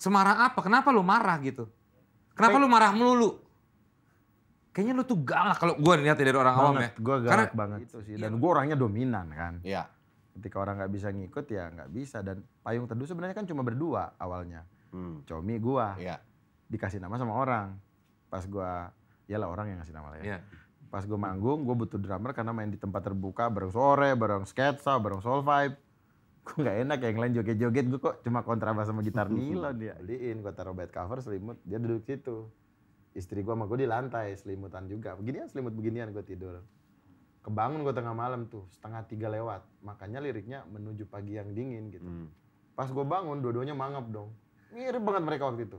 Semarah apa? Kenapa lu marah gitu? Kenapa Peng... lu marah melulu? Kayaknya lu tuh galak kalau gue lihat ya dari orang awam ya. Gue galak Karena, banget gitu sih. Dan iya. gue orangnya dominan kan. Iya. Ketika orang nggak bisa ngikut ya nggak bisa. Dan payung teduh sebenarnya kan cuma berdua awalnya. Hmm. Comi gue. Iya. Dikasih nama sama orang. Pas gue, ya lah orang yang ngasih nama lah ya. Iya. Pas gue manggung, gue butuh drummer karena main di tempat terbuka bareng sore, bareng sketsa, bareng soul vibe. Gue nggak enak yang lain joget-joget, gue kok cuma kontrabas sama gitar nilon dia. Ya. Beliin, gue taruh bed cover, selimut, dia duduk situ. Istri gue sama gue di lantai, selimutan juga. Beginian selimut beginian gue tidur. Kebangun gue tengah malam tuh, setengah tiga lewat. Makanya liriknya menuju pagi yang dingin gitu. Hmm. Pas gue bangun, dua-duanya mangap dong. Mirip banget mereka waktu itu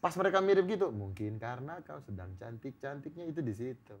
pas mereka mirip gitu mungkin karena kau sedang cantik cantiknya itu di situ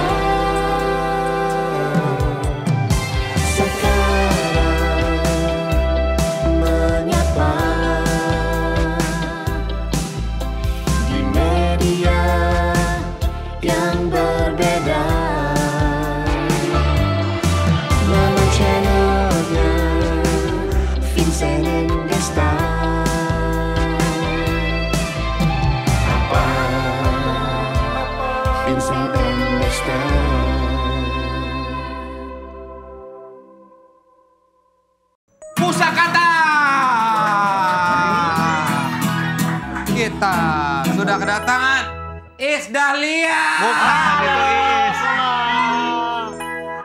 Iis Dahlia. Bukan itu Iis.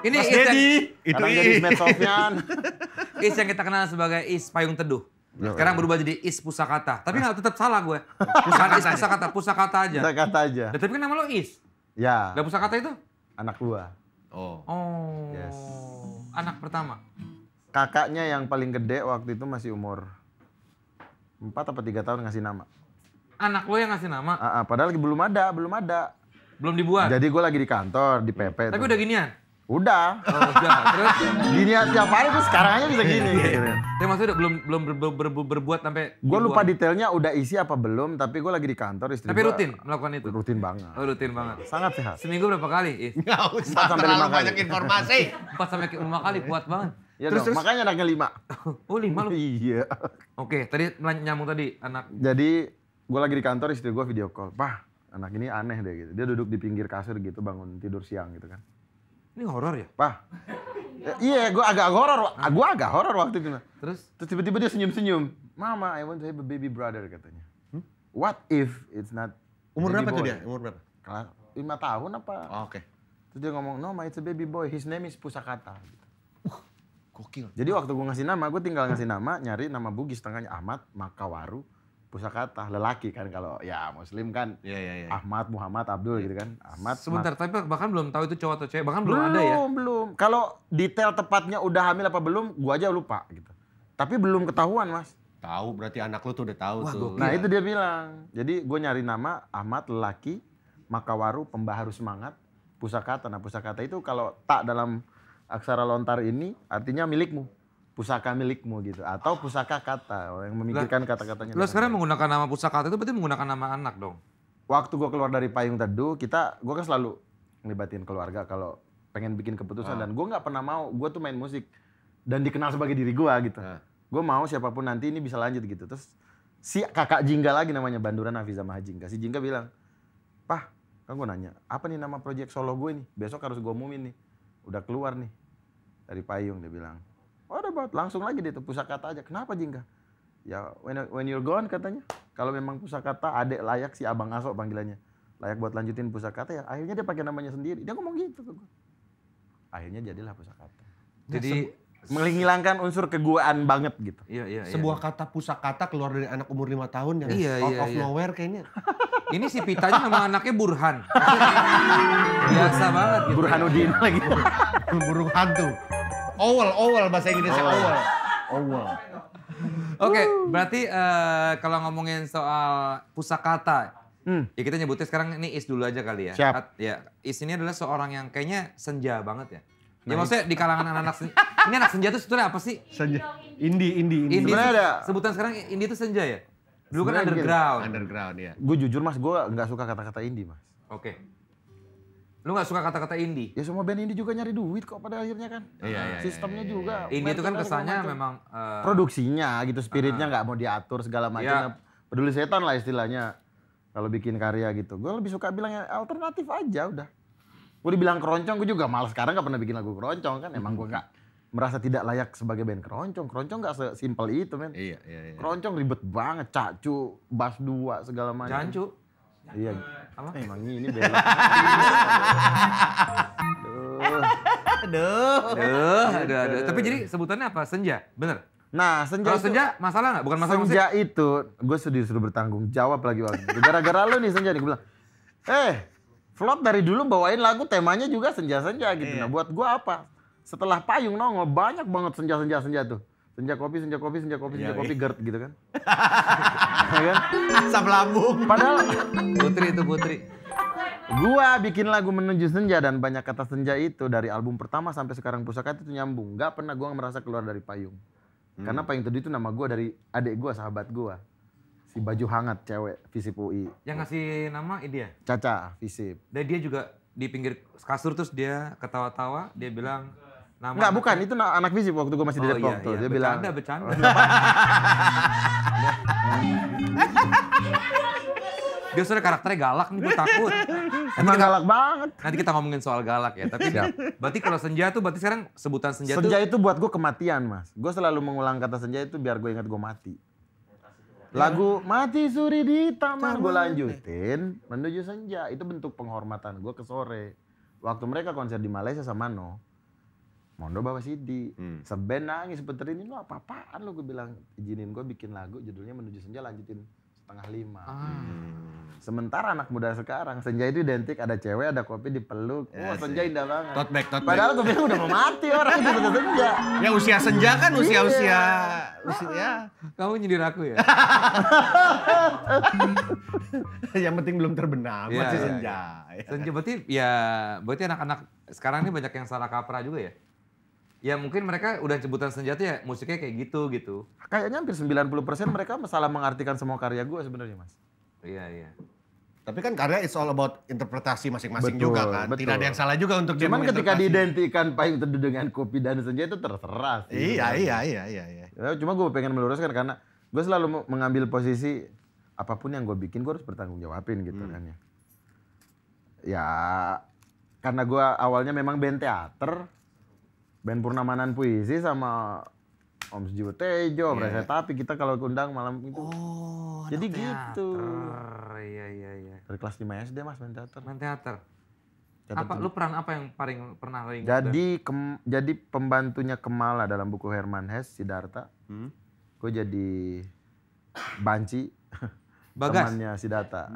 Ini Mas Iis Deddy. Yang, itu Iis. jadi Matt Is Iis yang kita kenal sebagai Iis Payung Teduh. Sekarang iya. berubah jadi Is Pusakata. Tapi nggak tetap salah gue. Bukan Is Pusakata, Pusakata aja. Pusakata aja. Nah, tapi kan nama lo Is. Ya. Gak Pusakata itu? Anak dua. Oh. Oh. Yes. Anak pertama. Kakaknya yang paling gede waktu itu masih umur empat atau tiga tahun ngasih nama anak lo yang ngasih nama? Uh, uh, padahal belum ada, belum ada. Belum dibuat? Jadi gue lagi di kantor, di PP. Tapi tuh. udah ginian? Udah. Oh, udah. Terus ginian tiap hari tuh sekarang aja bisa gini. Iya, iya. Gitu. Tapi maksudnya udah belum belum ber, ber, ber, berbuat sampai Gue lupa detailnya udah isi apa belum, tapi gue lagi di kantor istri Tapi gua, rutin melakukan itu. Rutin banget. Oh, rutin banget. Sangat sehat. Seminggu berapa kali? Gak usah Terlalu kali. Banyak informasi. Empat sampai lima kali kuat banget. Ya terus, dong, terus, makanya anaknya lima. Oh lima lu? Iya. Oke, tadi nyamuk tadi anak. Jadi gue lagi di kantor istri gue video call pah anak ini aneh deh gitu dia duduk di pinggir kasur gitu bangun tidur siang gitu kan ini horor ya pah eh, iya gue agak horor gue agak horor waktu itu terus terus tiba-tiba dia senyum-senyum mama I want to have a baby brother katanya hmm? what if it's not umur berapa tuh dia umur berapa kelas lima tahun apa oh, oke okay. terus dia ngomong no ma it's a baby boy his name is pusakata gitu. uh, gokil jadi waktu gue ngasih nama gue tinggal ngasih nama nyari nama Bugis tengahnya Ahmad Makawaru kata lelaki kan kalau ya muslim kan ya, ya, ya. Ahmad Muhammad Abdul gitu kan Ahmad sebentar Mat. tapi bahkan belum tahu itu cowok atau cewek bahkan belum, belum ada ya belum belum kalau detail tepatnya udah hamil apa belum gua aja lupa gitu tapi belum ketahuan mas tahu berarti anak lu tuh udah tahu Wah, tuh nah itu dia bilang jadi gue nyari nama Ahmad lelaki Makawaru pembaharu semangat kata nah kata itu kalau tak dalam aksara lontar ini artinya milikmu pusaka milikmu gitu atau pusaka kata yang memikirkan kata-katanya. Lo sekarang menggunakan nama pusaka kata itu berarti menggunakan nama anak dong. Waktu gue keluar dari payung teduh, kita gue kan selalu ngelibatin keluarga kalau pengen bikin keputusan nah. dan gue nggak pernah mau gue tuh main musik dan dikenal sebagai diri gue gitu. Nah. Gue mau siapapun nanti ini bisa lanjut gitu. Terus si kakak Jingga lagi namanya Banduran Afiza Mahajingga Si Jingga bilang, "Pah, kan gue nanya, apa nih nama proyek solo gue nih? Besok harus gue umumin nih. Udah keluar nih dari payung dia bilang What oh, about? Langsung lagi dia tuh pusakata aja. Kenapa Jingga? Ya when, when you're gone katanya. Kalau memang pusaka pusakata adek layak si Abang Asok panggilannya. Layak buat lanjutin pusakata ya. Akhirnya dia pakai namanya sendiri. Dia ngomong gitu gue. Akhirnya jadilah pusakata. Nah, Jadi menghilangkan unsur keguaan banget gitu. Iya, iya, iya. Sebuah iya. kata pusakata keluar dari anak umur lima tahun yang iya, out iya, of iya. nowhere kayaknya. Ini si Pitanya nama anaknya Burhan. Biasa banget gitu. Burhanuddin lagi. Burung hantu owl, owl bahasa Inggrisnya owl. Owl. owl. Oke, okay, berarti uh, kalau ngomongin soal pusakata, hmm. ya kita nyebutnya sekarang ini Is dulu aja kali ya. Siap. At, ya, Is ini adalah seorang yang kayaknya senja banget ya. Ya nah, maksudnya di kalangan anak-anak senja, ini anak senja itu sebetulnya apa sih? Senja, indie, indie, indie. indie ada. Sebutan sekarang indie itu senja ya? Dulu kan underground. underground ya. Gue jujur mas, gue nggak suka kata-kata indie mas. Oke. Okay. Lu gak suka kata-kata indie? Ya semua band indie juga nyari duit kok pada akhirnya kan. Iya, iya, nah, iya, Sistemnya iya, iya, juga. Iya. Indie itu kan kesannya memang... Uh, Produksinya gitu, spiritnya nggak gak mau diatur segala macam. Iya. Peduli setan lah istilahnya. Kalau bikin karya gitu. Gue lebih suka bilangnya alternatif aja udah. Gue dibilang keroncong, gue juga malas sekarang gak pernah bikin lagu keroncong kan. Emang gue gak merasa tidak layak sebagai band keroncong. Keroncong gak sesimpel itu men. Iya, iya, iya. Keroncong ribet banget, cacu, bass dua segala macam. Cacu. Iya. Apa? Eh, emang ini belok. aduh. Aduh. Aduh, aduh, aduh. Tapi jadi sebutannya apa? Senja, bener? Nah, senja Kalau senja masalah nggak? Bukan masalah Senja musik? itu, gue sudah disuruh bertanggung jawab lagi waktu Gara-gara lu nih senja nih, gue bilang, eh, Vlog dari dulu bawain lagu temanya juga senja-senja gitu. Nah, iya. Nah, buat gue apa? Setelah payung nongol banyak banget senja-senja senja tuh. Senja kopi, senja kopi, senja kopi, senja iya, kopi, iya. GERD gitu kan. Iya kan? Asam lambung. Padahal putri itu putri. Gua bikin lagu menuju senja dan banyak kata senja itu dari album pertama sampai sekarang pusaka itu nyambung. Gak pernah gua merasa keluar dari payung. Hmm. Karena payung teduh itu nama gua dari adik gua, sahabat gua. Si baju hangat cewek Visip UI. Yang ngasih nama dia? Caca Visip. Dan dia juga di pinggir kasur terus dia ketawa-tawa, dia bilang Nama Enggak, bukan. Itu anak biji waktu gue masih di oh, Depok iya, tuh. Iya, dia bilang... Bercanda, Dia sudah karakternya galak nih, gue takut. Emang kita, galak banget. Nanti kita ngomongin soal galak ya. Tapi Siap. berarti kalau senja tuh, berarti sekarang sebutan senja, senja Senja itu buat gue kematian, Mas. Gue selalu mengulang kata senja itu biar gue ingat gue mati. Ya. Lagu Mati Suri di Taman gue lanjutin menuju senja. Itu bentuk penghormatan gue ke sore. Waktu mereka konser di Malaysia sama No, Mondo bawa CD. Hmm. Seben nangis, sebentar ini lu apa-apaan lu. Gue bilang, izinin gue bikin lagu judulnya Menuju Senja lanjutin setengah lima. Ah. Hmm. Sementara anak muda sekarang, senja itu identik ada cewek, ada kopi dipeluk. Ya, oh, senja indah banget. Tot back, tot back. Padahal gue bilang udah mau mati orang itu betul senja. Ya usia senja kan iya. usia-usia usia. Ya. Kamu nyindir aku ya? Yang penting belum terbenam ya, masih ya, senja. Ya. Senja berarti ya berarti anak-anak sekarang ini banyak yang salah kaprah juga ya? ya mungkin mereka udah cebutan senjata ya musiknya kayak gitu gitu. Kayaknya hampir 90% mereka masalah mengartikan semua karya gue sebenarnya, Mas. Iya, iya. Tapi kan karya it's all about interpretasi masing-masing juga kan. Betul. Tidak ada yang salah juga untuk Cuman dia ketika diidentikan paling itu dengan kopi dan senjata itu terserah sih. Iya, iya, iya, iya, iya. Ya, cuma gue pengen meluruskan karena gue selalu mengambil posisi apapun yang gue bikin gue harus bertanggung jawabin gitu hmm. kan ya. Ya karena gue awalnya memang band teater, band Purnamanan Puisi sama Om Sujiwo Tejo, yeah. Brasa Tapi kita kalau undang malam itu. Oh, Jadi gitu. Iya iya iya. Dari kelas 5 SD Mas main teater. Main teater. teater apa lu peran apa yang paling pernah lo ingat? Jadi kem, jadi pembantunya Kemala dalam buku Herman Hesse Siddhartha. Hmm? Gue jadi banci. Bagas. Temannya si Data.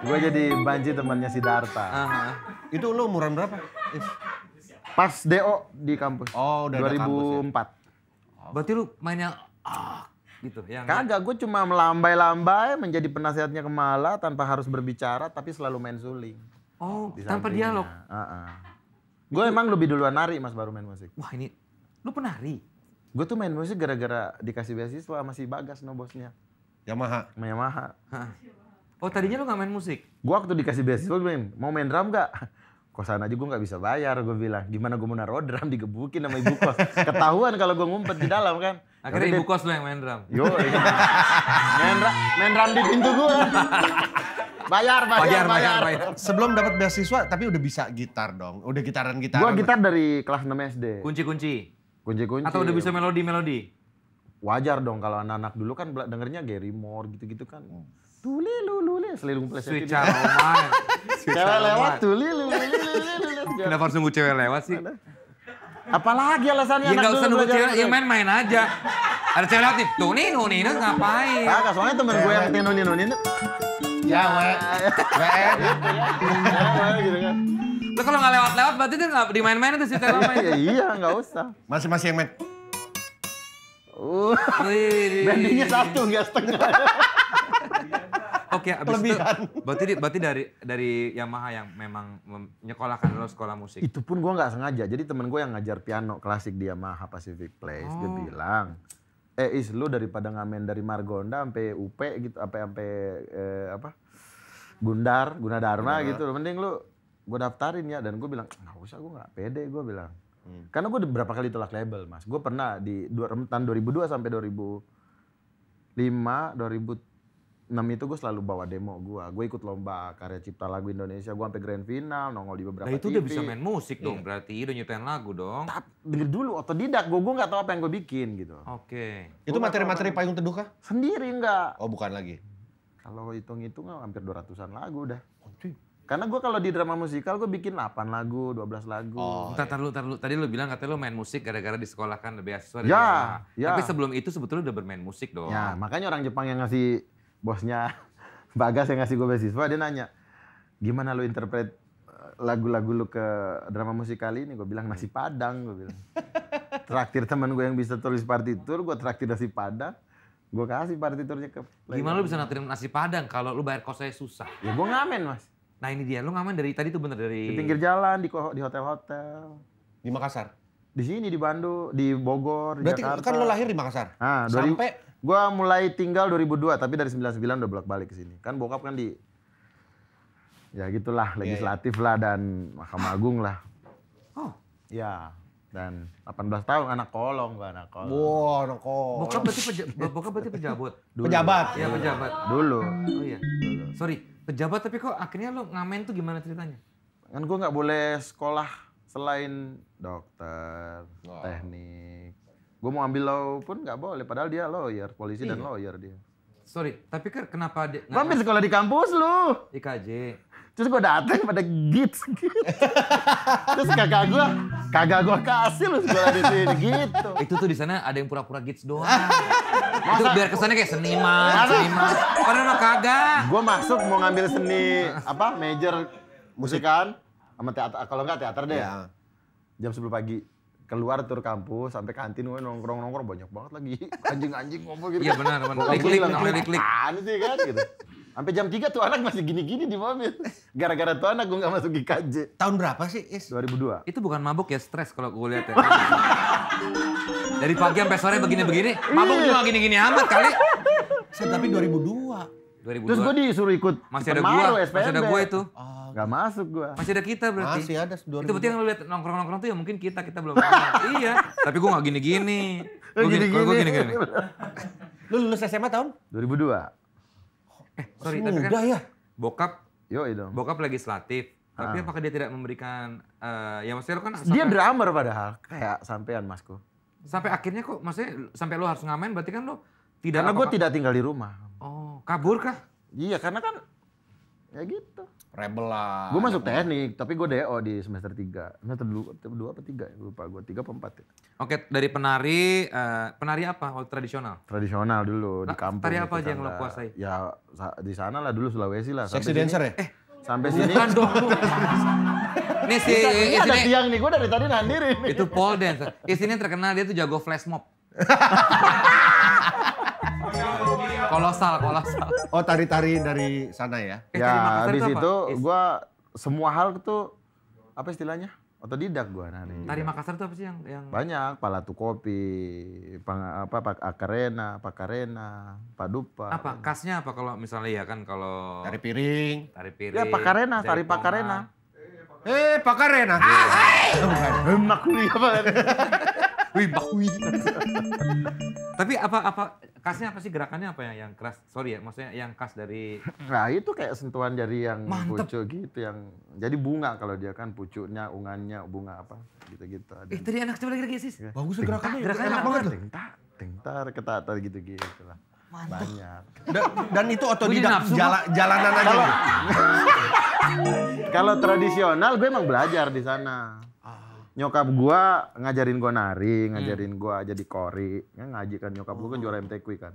gue jadi Banji temannya si Darta. -huh. Itu lo umuran berapa? Pas DO di kampus. Oh, udah 2004. Kampus, ya? Berarti lu main yang ah gitu ya. Kagak, gue cuma melambai-lambai menjadi penasihatnya Kemala tanpa harus berbicara tapi selalu main suling. Oh, di tanpa dia dialog. Uh -uh. Gue emang lebih duluan nari Mas baru main musik. Wah, ini lu penari? Gue tuh main musik gara-gara dikasih beasiswa masih Bagas no bosnya. Yamaha. Sama Yamaha. Oh tadinya lu gak main musik? Gue waktu dikasih beasiswa gue mau main drum gak? Kosan aja gue gak bisa bayar, gue bilang. Gimana gue mau naruh drum, digebukin sama ibu kos. Ketahuan kalau gue ngumpet di dalam kan. Akhirnya Yaudah, ibu kos lu yang main drum? Yo, iya. main, main drum di pintu gue. Bayar bayar, bayar, bayar, bayar. Sebelum dapat beasiswa, tapi udah bisa gitar dong. Udah gitaran gitaran. Gue gitar dari kelas 6 SD. Kunci-kunci. Kunci-kunci. Atau udah bisa melodi-melodi? Wajar dong kalau anak-anak dulu kan dengernya Gary Moore gitu-gitu kan. Tuli lu lu lu selilung pleset. Switch Roman. cewek lewat tuli lulu lulu Kenapa harus nunggu cewek lewat sih? Apalagi alasannya ya, anak usah nunggu cewek, yang main-main aja. Ada cewek lewat nih, tuh nino nino ngapain? Kagak, soalnya temen gue yang nino nino nino. Ya, Ya, weh Gitu kan. Lo kalau nggak lewat-lewat berarti dia nggak dimain-mainin tuh si terlalu iya, main. Iya, nggak usah. Masih-masih yang main. Uh, bandingnya satu nggak setengah. Oke, abis itu berarti berarti dari dari Yamaha yang memang menyekolahkan lo sekolah musik. Itu pun gue nggak sengaja. Jadi temen gue yang ngajar piano klasik di Yamaha Pacific Place, oh. dia bilang, eh is lu daripada ngamen dari Margonda sampai UP gitu, sampai sampai eh, apa? Gundar, Gunadarma gitu. Mending lu gue daftarin ya dan gue bilang ah, nggak usah gue nggak pede gue bilang hmm. karena gue berapa kali tolak label mas gue pernah di dua tahun 2002 sampai 2005 2006 itu gue selalu bawa demo gue gue ikut lomba karya cipta lagu Indonesia gue sampai grand final nongol di beberapa nah, itu TV. udah bisa main musik dong iya. berarti iya, udah nyiptain lagu dong Tapi, dari dulu otodidak gue gue nggak tahu apa yang gue bikin gitu oke okay. itu materi-materi materi payung teduh kah sendiri enggak oh bukan lagi kalau hitung-hitung hampir 200-an lagu udah. Oh, karena gue kalau di drama musikal gue bikin 8 lagu, 12 lagu. Oh, ntar, iya. ntar, lu, ntar Tadi lu bilang katanya lu main musik gara-gara di sekolah kan beasiswa. Ya, ya. Tapi sebelum itu sebetulnya udah bermain musik dong. Ya, makanya orang Jepang yang ngasih bosnya Bagas yang ngasih gue beasiswa dia nanya, "Gimana lu interpret eh, lagu-lagu lu ke drama musikal ini?" Gue bilang nasi padang, gue bilang. traktir temen gue yang bisa tulis partitur, gue traktir nasi padang gue kasih partiturnya ke Gimana lu bisa naktirin nasi padang kalau lu bayar kosnya susah? Ya gue ngamen mas. Nah ini dia, lu ngaman dari tadi tuh bener dari... Di pinggir jalan, di di hotel-hotel. Di Makassar? Di sini, di Bandung, di Bogor, Berarti Jakarta. Berarti kan lu lahir di Makassar? Nah, Sampai... gue mulai tinggal 2002, tapi dari 99 udah bolak-balik ke sini. Kan bokap kan di... Ya gitulah, iya, iya. legislatif lah dan Mahkamah Agung lah. Oh. Ya, dan 18 tahun anak kolong gue anak kolong. Wah, wow, anak kolong. Bokap berarti peja bokap berarti pejabat. Dulu. Pejabat. Iya, pejabat. Dulu. Oh iya. Dulu. Sorry, pejabat tapi kok akhirnya lo ngamen tuh gimana ceritanya? Kan gue nggak boleh sekolah selain dokter, wow. teknik. Gue mau ambil lo pun nggak boleh, padahal dia lawyer, polisi iya. dan lawyer dia. Sorry, tapi kenapa dia... Gue ambil sekolah di kampus lu? IKJ. Terus gue dateng pada gits, gits. Terus kakak gue, kagak gue kasih lu sekolah di sini gitu. Itu tuh di sana ada yang pura-pura gits doang. Masa, itu biar kesannya kayak seniman, masa, seniman. Padahal mah kagak. Gue masuk mau ngambil seni apa major musikan sama teater kalau enggak teater deh. Ya. Jam 10 pagi keluar tur kampus sampai kantin gue nongkrong nongkrong banyak banget lagi anjing anjing ngomong gitu iya benar benar klik klik klik klik sih kan gitu Sampai jam 3 tuh anak masih gini-gini di mobil. Gara-gara tuh anak gue gak masuk KJ. Tahun berapa sih, Is? 2002. Itu bukan mabuk ya, stres kalau gue lihat ya. Dari pagi sampai sore begini-begini, mabuk iya. juga gini-gini amat kali. Saya tapi 2002. 2002. Terus gue disuruh ikut masih ada gua, SPMB. masih ada gue itu. Oh, gak gitu. masuk gua. Masih ada kita berarti. Masih ada 2002. Itu berarti yang lu lihat nongkrong-nongkrong tuh ya mungkin kita, kita belum Iya, tapi gue gak gini-gini. Gue gini-gini. Lu lulus SMA tahun? 2002. Eh, sorry, tapi kan ya? bokap Yo, dong. Bokap legislatif. Ah. Tapi apakah dia tidak memberikan uh, ya maksudnya lo kan sampai, dia drummer padahal kayak sampean masku. Sampai akhirnya kok maksudnya sampai lo harus ngamen berarti kan lo tidak Karena gue tidak tinggal di rumah. Oh, kabur kah? Iya, karena kan ya gitu rebel lah. Gue masuk teknik, tapi gue DO di semester 3. Semester 2, 2 apa 3 ya? Lupa gue, 3 apa 4 ya. Oke, dari penari, uh, penari apa? Oh, tradisional? Tradisional dulu, nah, di kampung. Tari apa gitu aja yang kan, lo kuasai? Ya di sana lah dulu, Sulawesi lah. Seksi dancer ya? Eh, sampai sini. Bukan dong. Nih si ini ada tiang nih, gue dari tadi nandirin. Itu pole dancer. Di sini terkenal dia tuh jago flash mob. kolosal, kolosal. Oh tari-tari dari sana ya? Eh, ya di situ. Gua semua hal tuh apa istilahnya? Otodidak gue nah, nih. Tari Makassar tuh apa sih yang, yang... banyak? Palatu kopi, pang, apa pak akarena, pakarena, dupa. Apa khasnya apa kalau misalnya ya kan kalau tari piring, tari ya, piring. Ya pakarena, tari pakarena. Eh, pakarena. Ah, hai. Bukan. Emak kuliah Wih, bakwi. Tapi apa apa khasnya apa sih gerakannya apa yang yang keras? Sorry ya, maksudnya yang khas dari Nah, itu kayak sentuhan jari yang Mantep. pucuk gitu yang jadi bunga kalau dia kan pucuknya, ungannya, bunga apa gitu-gitu ada. Eh, tadi anak coba lagi lagi Bagus gerakannya. Gerakannya enak banget. Tengtar, tak, ting tar, gitu-gitu lah. Mantap. Banyak. Dan, dan itu otodidak jala, jalanan aja. Gitu. Kalau tradisional gue emang belajar di sana nyokap gua ngajarin gua nari, hmm. ngajarin gua jadi kori. Ya, ngaji kan nyokap gua kan juara oh. MTQ kan.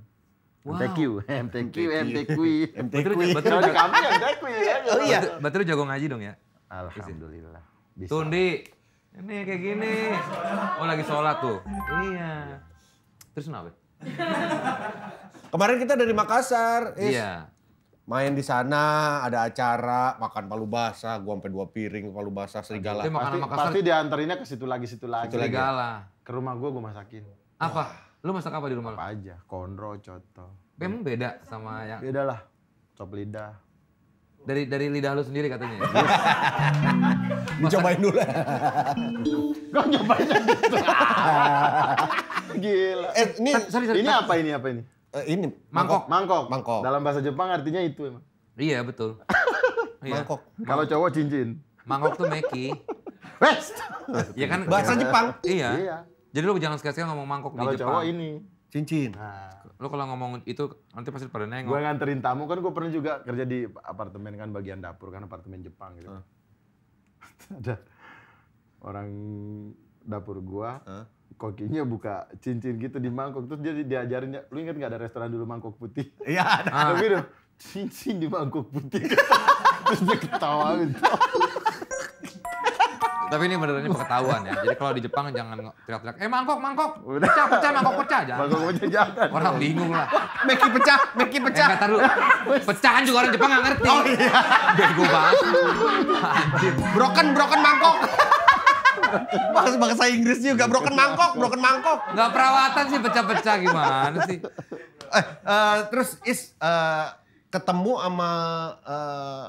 Wow. MTQ, MTQ, MTQ, Betul di kami MTQ ya. Oh iya. Betul jago ngaji dong ya. Alhamdulillah. Bisa. Tundi. Ini kayak gini. Oh lagi sholat tuh. Iya. Terus kenapa? Kemarin kita dari Makassar. Iya. Iya main di sana ada acara makan palu basah gua sampai dua piring palu basah serigala Aduh, pasti, makasar... pasti dianterinnya ke situ lagi situ lagi Serigala. ke rumah gua gua masakin Apa? Lu masak apa di rumah lu? aja konro coto Emang beda sama yang beda lah cop lidah dari dari lidah lu sendiri katanya. ya? dicobain dulu gua nyobain gitu gila eh ini Sorry, sorry, ini apa ini apa ini Eh, ini mangkok. mangkok. Mangkok. Dalam bahasa Jepang artinya itu emang. Iya, betul. iya. Mangkok. Kalau cowok cincin. Mangkok tuh meki. Wes. ya kan bahasa Jepang. Iya. iya. Jadi lu jangan sekali-sekali ngomong mangkok kalo di Jepang. Kalau cowok ini cincin. Nah. Lu kalau ngomong itu nanti pasti pada nengok. Gue nganterin tamu kan gue pernah juga kerja di apartemen kan bagian dapur kan apartemen Jepang gitu. Uh. Ada orang dapur gua uh kokinya buka cincin gitu di mangkok terus dia diajarin lu inget nggak ada restoran dulu mangkok putih iya ada ah. tapi udah cincin di mangkok putih terus dia ketawa gitu tapi ini beneran ini pengetahuan ya. Jadi kalau di Jepang jangan teriak-teriak, eh mangkok, mangkok, pecah, pecah, mangkok pecah. Jangan. Mangkok pecah jangan. Orang bingung lah. Meki pecah, Meki eh, pecah. Eh, taruh. Pecahan juga orang Jepang nggak ngerti. Oh iya. Bego banget. Broken, broken mangkok. Bahasa bahasa Inggris juga broken mangkok, broken mangkok. Enggak perawatan sih pecah-pecah gimana sih? Eh, uh, terus is uh, ketemu sama uh,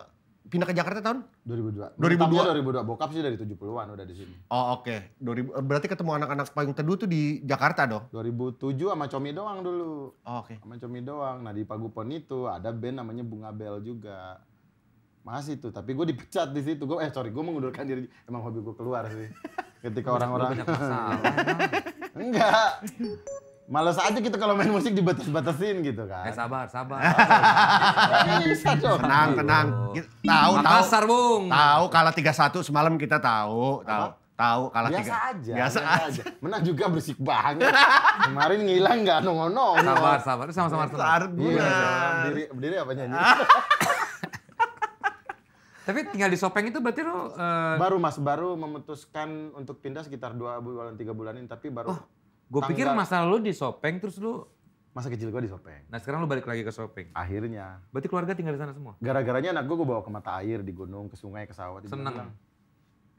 pindah ke Jakarta tahun 2002. 2002. 2002. Bokap sih dari 70-an udah di sini. Oh, oke. Okay. 2000 berarti ketemu anak-anak payung teduh tuh di Jakarta dong. 2007 sama Comi doang dulu. Oh, oke. Okay. Sama Comi doang. Nah, di Pagupon itu ada band namanya Bunga Bel juga masih tuh tapi gue dipecat di situ gue eh sorry gue mengundurkan diri emang hobi gue keluar sih ketika orang-orang enggak Males aja kita kalau main musik dibatas-batasin gitu kan. Eh sabar, sabar. Bisa Tenang, tenang. Tahu, tahu. Kasar, Bung. Tahu kalah 3-1 semalam kita tahu, tahu. Tahu kalah biasa tiga. Aja, biasa, biasa aja. Menang juga berisik banget. Kemarin ngilang nggak nongol-nongol. Sabar, sabar. Sama-sama. Sabar. Iya, berdiri, berdiri apa nyanyi? Tapi tinggal di Sopeng itu berarti lo... Uh... Baru mas, baru memutuskan untuk pindah sekitar dua bulan, tiga bulan ini Tapi baru... Oh, gue pikir masa lo di Sopeng terus lo... Masa kecil gue di Sopeng. Nah sekarang lo balik lagi ke Sopeng? Akhirnya. Berarti keluarga tinggal di sana semua? Gara-garanya anak gue gue bawa ke mata air, di gunung, ke sungai, ke sawah. Seneng? Bilang,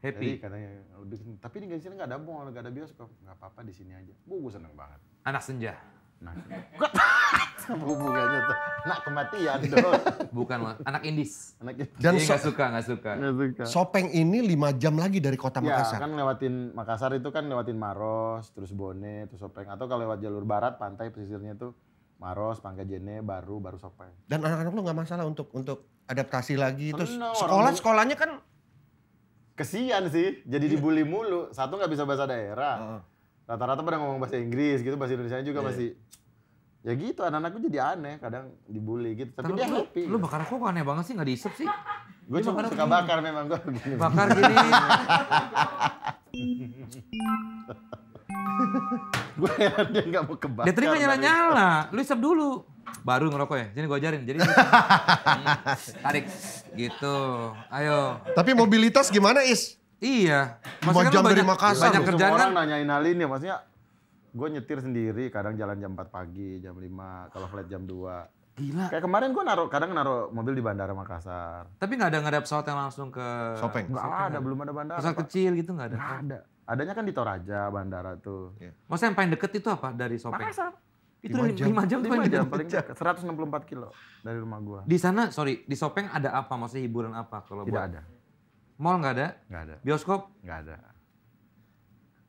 Happy? Jadi katanya lebih... Tapi di sini gak ada mall, gak ada bioskop. Gak apa-apa di sini aja. Gue, gue seneng banget. Anak senja? Nah, Sama hubungannya tuh. Anak kematian dong. Bukan, lah Anak indis. Anak indis. Dan iya. so suka, gak suka. Gak suka. Sopeng ini lima jam lagi dari kota ya, Makassar. kan lewatin Makassar itu kan lewatin Maros, terus Bone, terus Sopeng. Atau kalau lewat jalur barat, pantai pesisirnya tuh Maros, Pangkajene, baru baru Sopeng. Dan anak-anak lu nggak masalah untuk untuk adaptasi lagi. terus sekolah sekolahnya kan kesian sih. Jadi iya. dibully mulu. Satu nggak bisa bahasa daerah. rata-rata pada ngomong bahasa Inggris gitu bahasa Indonesia juga yeah. masih ya gitu anak anakku jadi aneh kadang dibully gitu tapi dia happy lu, lu bakar kok aneh banget sih gak diisep sih gue cuma bakar suka bakar memang gue gini bakar gini gue heran dia nggak mau kebakar dia tadi nyala nyala lu isep dulu baru ngerokok ya Jadi gue ajarin jadi tarik gitu ayo tapi mobilitas gimana is Iya. Maksudnya kan jam banyak, dari Makassar. Banyak kerjaan kan. nanyain hal ini, maksudnya gue nyetir sendiri, kadang jalan jam 4 pagi, jam 5, kalau flight jam 2. Gila. Kayak kemarin gue naruh kadang naruh mobil di bandara Makassar. Tapi nggak ada nggak ada pesawat yang langsung ke Shopping. Nggak ada, ada, belum ada bandara. Pesawat kecil gitu nggak ada. gak ada. Adanya kan di Toraja bandara tuh. Yeah. Maksudnya yang paling deket itu apa dari Shopping? Makassar. Itu lima jam, 5 jam, 5 paling jam paling dekat. 164 kilo dari rumah gua. Di sana, sorry, di Shopping ada apa? Maksudnya hiburan apa? Kalau Tidak buat... ada. Mall nggak ada? Nggak ada. Bioskop? Nggak ada.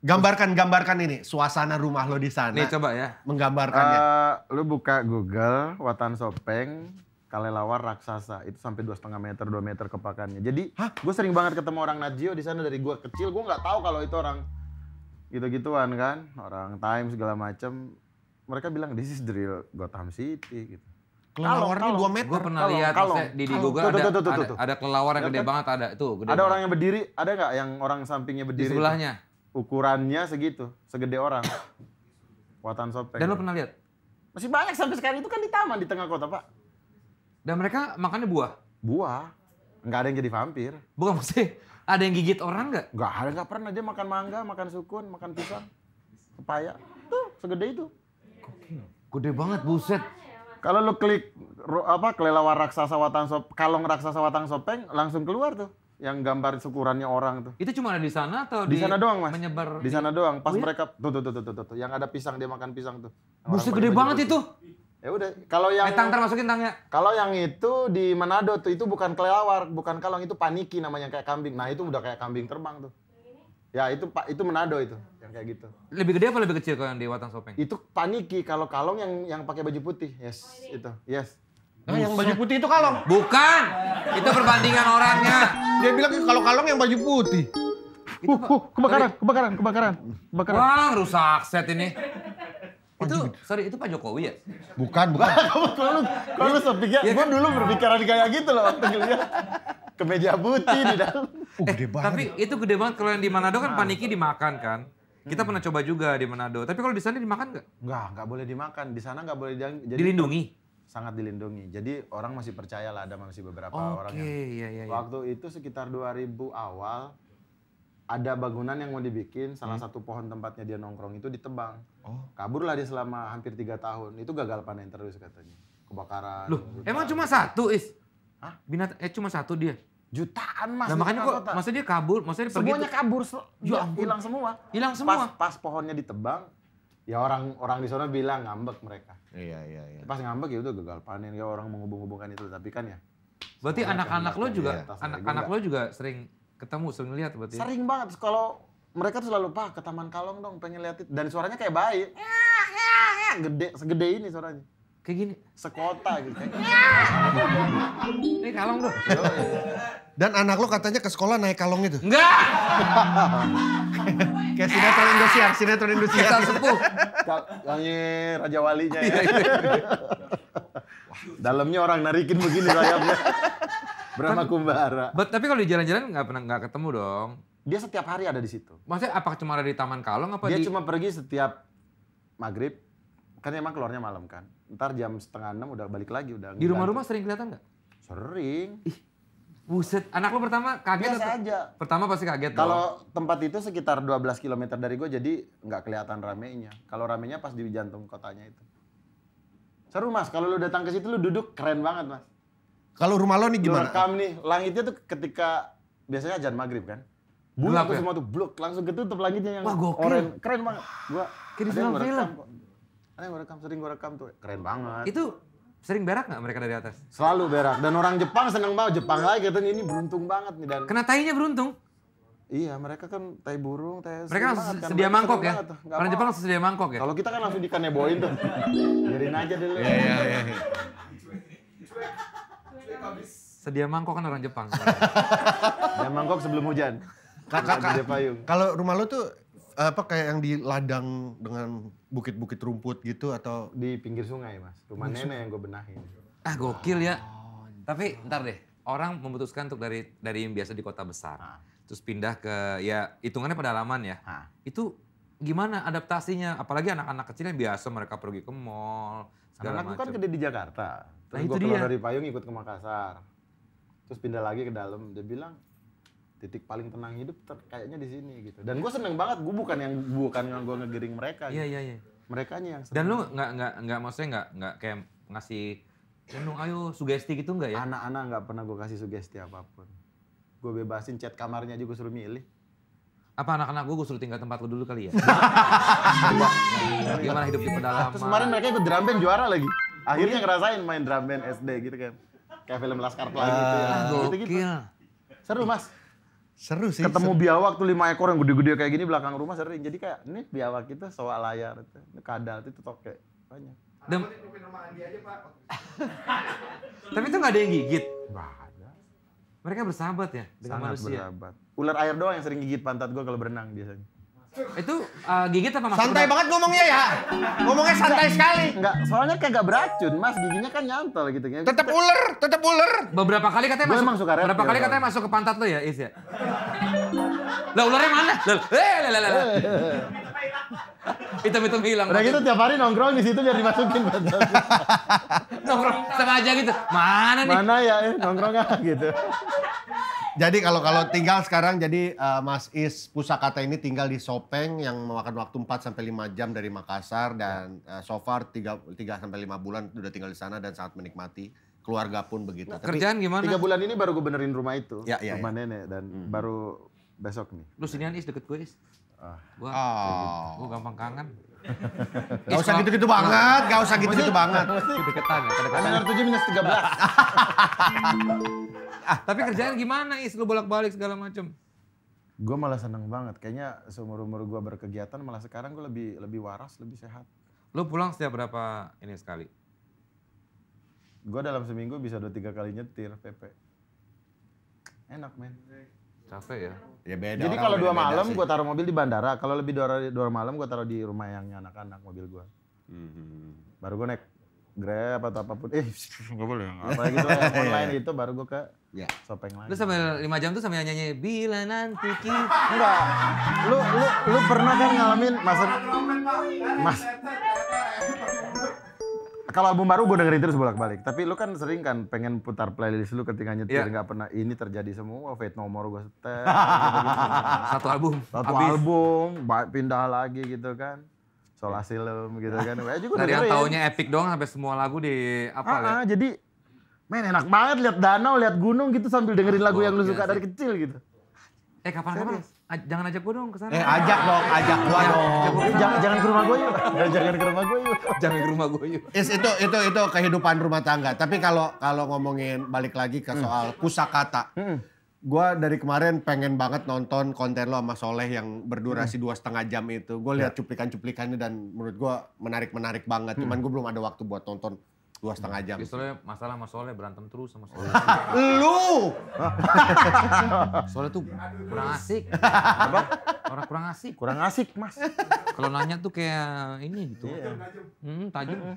Gambarkan, gambarkan ini suasana rumah lo di sana. Nih coba ya. Menggambarkannya. Uh, eh, lu buka Google, Watan Sopeng, kalelawar raksasa itu sampai dua setengah meter dua meter kepakannya jadi gue sering banget ketemu orang Najio di sana dari gue kecil gue nggak tahu kalau itu orang gitu gituan kan orang Times segala macem. mereka bilang this is the real Gotham City gitu kelelawarnya dua meter gue pernah lihat di, di Google ada, ada, ada kelelawar yang gede kan? banget ada itu gede ada orang yang berdiri ada nggak yang orang sampingnya berdiri di sebelahnya ukurannya segitu, segede orang. Watan sopeng. Dan lo gitu. pernah lihat? Masih banyak sampai sekarang itu kan di taman di tengah kota, Pak. Dan mereka makannya buah. Buah. Enggak ada yang jadi vampir. Bukan maksudnya ada yang gigit orang nggak? Nggak ada, nggak pernah. Dia makan mangga, makan sukun, makan pisang, pepaya. Tuh, segede itu. Gokil. Gede banget, buset. Kalau lo klik apa kelelawar raksasa watang sop, kalong raksasa watang sopeng, langsung keluar tuh yang gambar syukurannya orang tuh. Itu cuma ada di sana atau di, di sana doang, Mas? Menyebar. Di sana doang. Pas oh, iya? mereka tuh tuh, tuh tuh tuh tuh tuh yang ada pisang dia makan pisang tuh. Buset gede banget itu. Ya udah, kalau yang eh, tang masukin tangnya. Kalau yang itu di Manado tuh itu bukan kelelawar, bukan kalong itu paniki namanya kayak kambing. Nah, itu udah kayak kambing terbang tuh. Ya itu pak itu Manado itu yang kayak gitu. Lebih gede apa lebih kecil kalau yang di Watang Sopeng? Itu paniki kalau kalong yang yang pakai baju putih. Yes, oh, itu. Yes. Nah, yang baju putih itu kalong. Bukan. Itu perbandingan orangnya. Dia bilang kalau kalong yang baju putih. Uh, uh, kebakaran, kebakaran, kebakaran, kebakaran. Wah, rusak set ini. Oh, itu, sorry, itu Pak Jokowi ya? Bukan, bukan. Kamu kalau kalau lu iya. sepikir, ya, kan? dulu berpikiran kayak gitu loh waktu Ke Kemeja putih di dalam. Uh, gede banget. Tapi itu gede banget kalau yang di Manado kan paniki dimakan kan. Kita hmm. pernah coba juga di Manado. Tapi kalau di sana dimakan nggak? Nggak, nggak boleh dimakan. Di sana nggak boleh jadi. Dilindungi sangat dilindungi. Jadi orang masih percaya lah ada masih beberapa okay, orang yang iya, iya, iya, waktu itu sekitar 2000 awal ada bangunan yang mau dibikin, salah hmm. satu pohon tempatnya dia nongkrong itu ditebang. Oh. Kaburlah dia selama hampir tiga tahun. Itu gagal panen terus katanya. Kebakaran. Loh, jutaan. emang cuma satu, Is? Hah? Binat eh cuma satu dia. Jutaan Mas. Nah, makanya kok maksudnya dia kabur, maksudnya Semuanya pergi. Semuanya kabur. Ya, hilang semua. Hilang semua. Pas, pas pohonnya ditebang, ya orang orang di sana bilang ngambek mereka. Iya iya iya. Pas ngambek ya itu gagal panen ya orang menghubung-hubungkan itu tapi kan ya. Berarti kan anak-anak lo juga anak-anak lo juga sering ketemu sering lihat berarti. Ya? Sering banget kalau mereka tuh selalu pak ke Taman Kalong dong pengen lihat itu dan suaranya kayak bayi. Gede segede ini suaranya. Kayak gini. Sekota gitu. Ini kalong dong. Dan anak lo katanya ke sekolah naik kalong itu? Enggak! Kayak sinetron Indosiar, sinetron Indosiar. Kita sepuh. Kangi Raja Walinya ya. Wah, iya, iya. dalamnya orang narikin begini sayapnya. Berapa Kumbara. But, tapi kalau di jalan-jalan nggak pernah nggak ketemu dong. Dia setiap hari ada di situ. Maksudnya apa cuma ada di Taman Kalong apa Dia di... cuma pergi setiap maghrib. Kan emang keluarnya malam kan. Ntar jam setengah enam udah balik lagi udah. Di rumah-rumah sering kelihatan nggak? Sering. Ih, Buset, anak lu pertama kaget Biasa atau? aja. Pertama pasti kaget Kalau tempat itu sekitar 12 km dari gue jadi nggak kelihatan ramenya. Kalau ramenya pas di jantung kotanya itu. Seru mas, kalau lu datang ke situ lu duduk keren banget mas. Kalau rumah lo nih gimana? Lu rekam nih, langitnya tuh ketika biasanya jam maghrib kan. Bulat tuh ya? semua tuh blok, langsung ketutup langitnya yang Wah, gokil. oren. Keren banget. Gua kayak film-film. Ada yang gue rekam, sering gue rekam tuh. Keren banget. Itu Sering berak nggak mereka dari atas? Selalu berak. Dan orang Jepang seneng banget. Jepang lagi katanya ini beruntung banget nih. Dan Kena tainya beruntung? Iya, mereka kan tai burung, tai Mereka kan langsung kan. sedia mangkok ya? Orang Jepang langsung sedia mangkok ya? Kalau kita kan langsung dikaneboin tuh. Biarin aja dulu. Iya, iya, iya. Sedia mangkok kan orang Jepang. Sedia mangkok sebelum hujan. Kakak, kakak, kalau rumah lo tuh apa kayak yang di ladang dengan bukit-bukit rumput gitu atau di pinggir sungai mas rumah Maksud... nenek yang gue benahin ah gokil ya oh, iya. tapi ntar deh orang memutuskan untuk dari dari yang biasa di kota besar ah. terus pindah ke ya hitungannya pedalaman ya ah. itu gimana adaptasinya apalagi anak-anak kecil yang biasa mereka pergi ke mall segala anak macam kan gede di Jakarta nah, terus nah, gue keluar dia. dari payung ikut ke Makassar terus pindah lagi ke dalam dia bilang titik paling tenang hidup ter- kayaknya di sini gitu dan gue seneng banget gue bukan yang bukan yang gue ngegiring mereka iya gitu. iya iya mereka yang seneng. dan lu nggak nggak nggak maksudnya nggak nggak kayak ngasih Gunung ya ayo sugesti gitu nggak ya? Anak-anak nggak pernah gue kasih sugesti apapun. Gue bebasin chat kamarnya juga gue suruh milih. Apa anak-anak gue gue suruh tinggal tempat lu dulu kali ya? Gimana hidup di pedalaman? Terus kemarin mereka ikut drum band juara lagi. Akhirnya ngerasain main drum band SD gitu kan. Kayak film Laskar Pelangi gitu ya. Ah, Gitu-gitu. Seru mas. Seru sih. Ketemu seru. biawak tuh lima ekor yang gede-gede kayak gini belakang rumah sering. Jadi kayak ini biawak kita soal layar itu, ini kadal itu toke banyak. Dem Tapi itu nggak ada yang gigit. ada. Mereka bersahabat ya dengan Sangat manusia. bersahabat. Ular air doang yang sering gigit pantat gue kalau berenang biasanya. Itu uh, gigit apa mas? Santai banget ngomongnya ya. Ngomongnya santai Nggak. sekali. Enggak, soalnya kayak gak beracun, Mas. Giginya kan nyantol gitu. Kan. Tetap ular, tetap ular. Beberapa kali katanya Gue masuk. Emang suka beberapa kali katanya masuk ke pantat lo ya, Is ya? Lah ularnya mana? Lah, eh, lah, lah, lah. Eh. Hitam-hitam hilang. Udah gitu tiap hari nongkrong di situ biar dimasukin nongkrong aja gitu. Mana nih? Mana ya eh, nongkrongnya ah, gitu. Jadi kalau kalau tinggal sekarang jadi uh, Mas Is Pusakata ini tinggal di Sopeng yang memakan waktu 4 sampai 5 jam dari Makassar dan uh, so far 3 3 sampai 5 bulan udah tinggal di sana dan sangat menikmati keluarga pun begitu. Nah, Tapi gimana? Tiga bulan ini baru gue benerin rumah itu, ya, ya, ya. rumah ya. nenek dan hmm. baru besok nih. Lu sinian is deket gue is. Ah. Gua, oh. gua gampang kangen. Gak usah gitu-gitu banget, gak usah gitu-gitu banget. Kedekatan ya, kedekatan. Minus tujuh minus tiga ah, Tapi kerjaan gimana Is, lu bolak-balik segala macem? Gue malah seneng banget, kayaknya seumur-umur gue berkegiatan malah sekarang gue lebih lebih waras, lebih sehat. Lu pulang setiap berapa ini sekali? Gue dalam seminggu bisa dua tiga kali nyetir, Pepe. Enak men. Capek ya? Ya beda. Jadi kalau dua malam gue taruh mobil di bandara, kalau lebih dua, dua malam gue taruh di rumah yang anak-anak mobil gue. hmm Baru gue naik Grab atau apapun. Eh, nggak boleh. Apa gitu yang iya, iya. online itu baru gue ke ya. Sopeng lagi. Lu sampai lima jam tuh sampai nyanyi bila nanti kita. Enggak. Lu lu lu pernah kan ngalamin masa mas kalau album baru gue dengerin terus bolak-balik. Tapi lu kan sering kan pengen putar playlist lu ketika nyetir yeah. gak pernah ini terjadi semua. Fate No More gue setel. gitu, gitu. Satu album. Satu Abis. album, pindah lagi gitu kan. Soal film gitu kan. Gue juga Dari dengerin. taunya epic dong sampai semua lagu di apa ah, ya? ah, jadi men enak banget lihat danau, lihat gunung gitu sambil dengerin lagu oh, yang lu suka dari kecil gitu. Eh kapan-kapan jangan ajak gue dong ke sana. Eh, ajak dong, ajak gue iya. dong. jangan, jangan ke rumah gue yuk. jangan ke rumah gue yuk. Jangan ke rumah gue yuk. Is, itu itu itu kehidupan rumah tangga. Tapi kalau kalau ngomongin balik lagi ke hmm. soal pusakata. Hmm. Gue dari kemarin pengen banget nonton konten lo sama Soleh yang berdurasi hmm. dua setengah jam itu. Gue lihat ya. cuplikan-cuplikannya dan menurut gue menarik-menarik banget. Hmm. Cuman gue belum ada waktu buat nonton dua setengah iya. jam. Justru iya, masalah sama Soleh berantem terus sama Soleh. Lu! Soleh tuh kurang asik. Apa? Orang kurang asik. Kurang asik mas. Kalau nanya tuh kayak ini gitu. Iya. Hmm, tajam.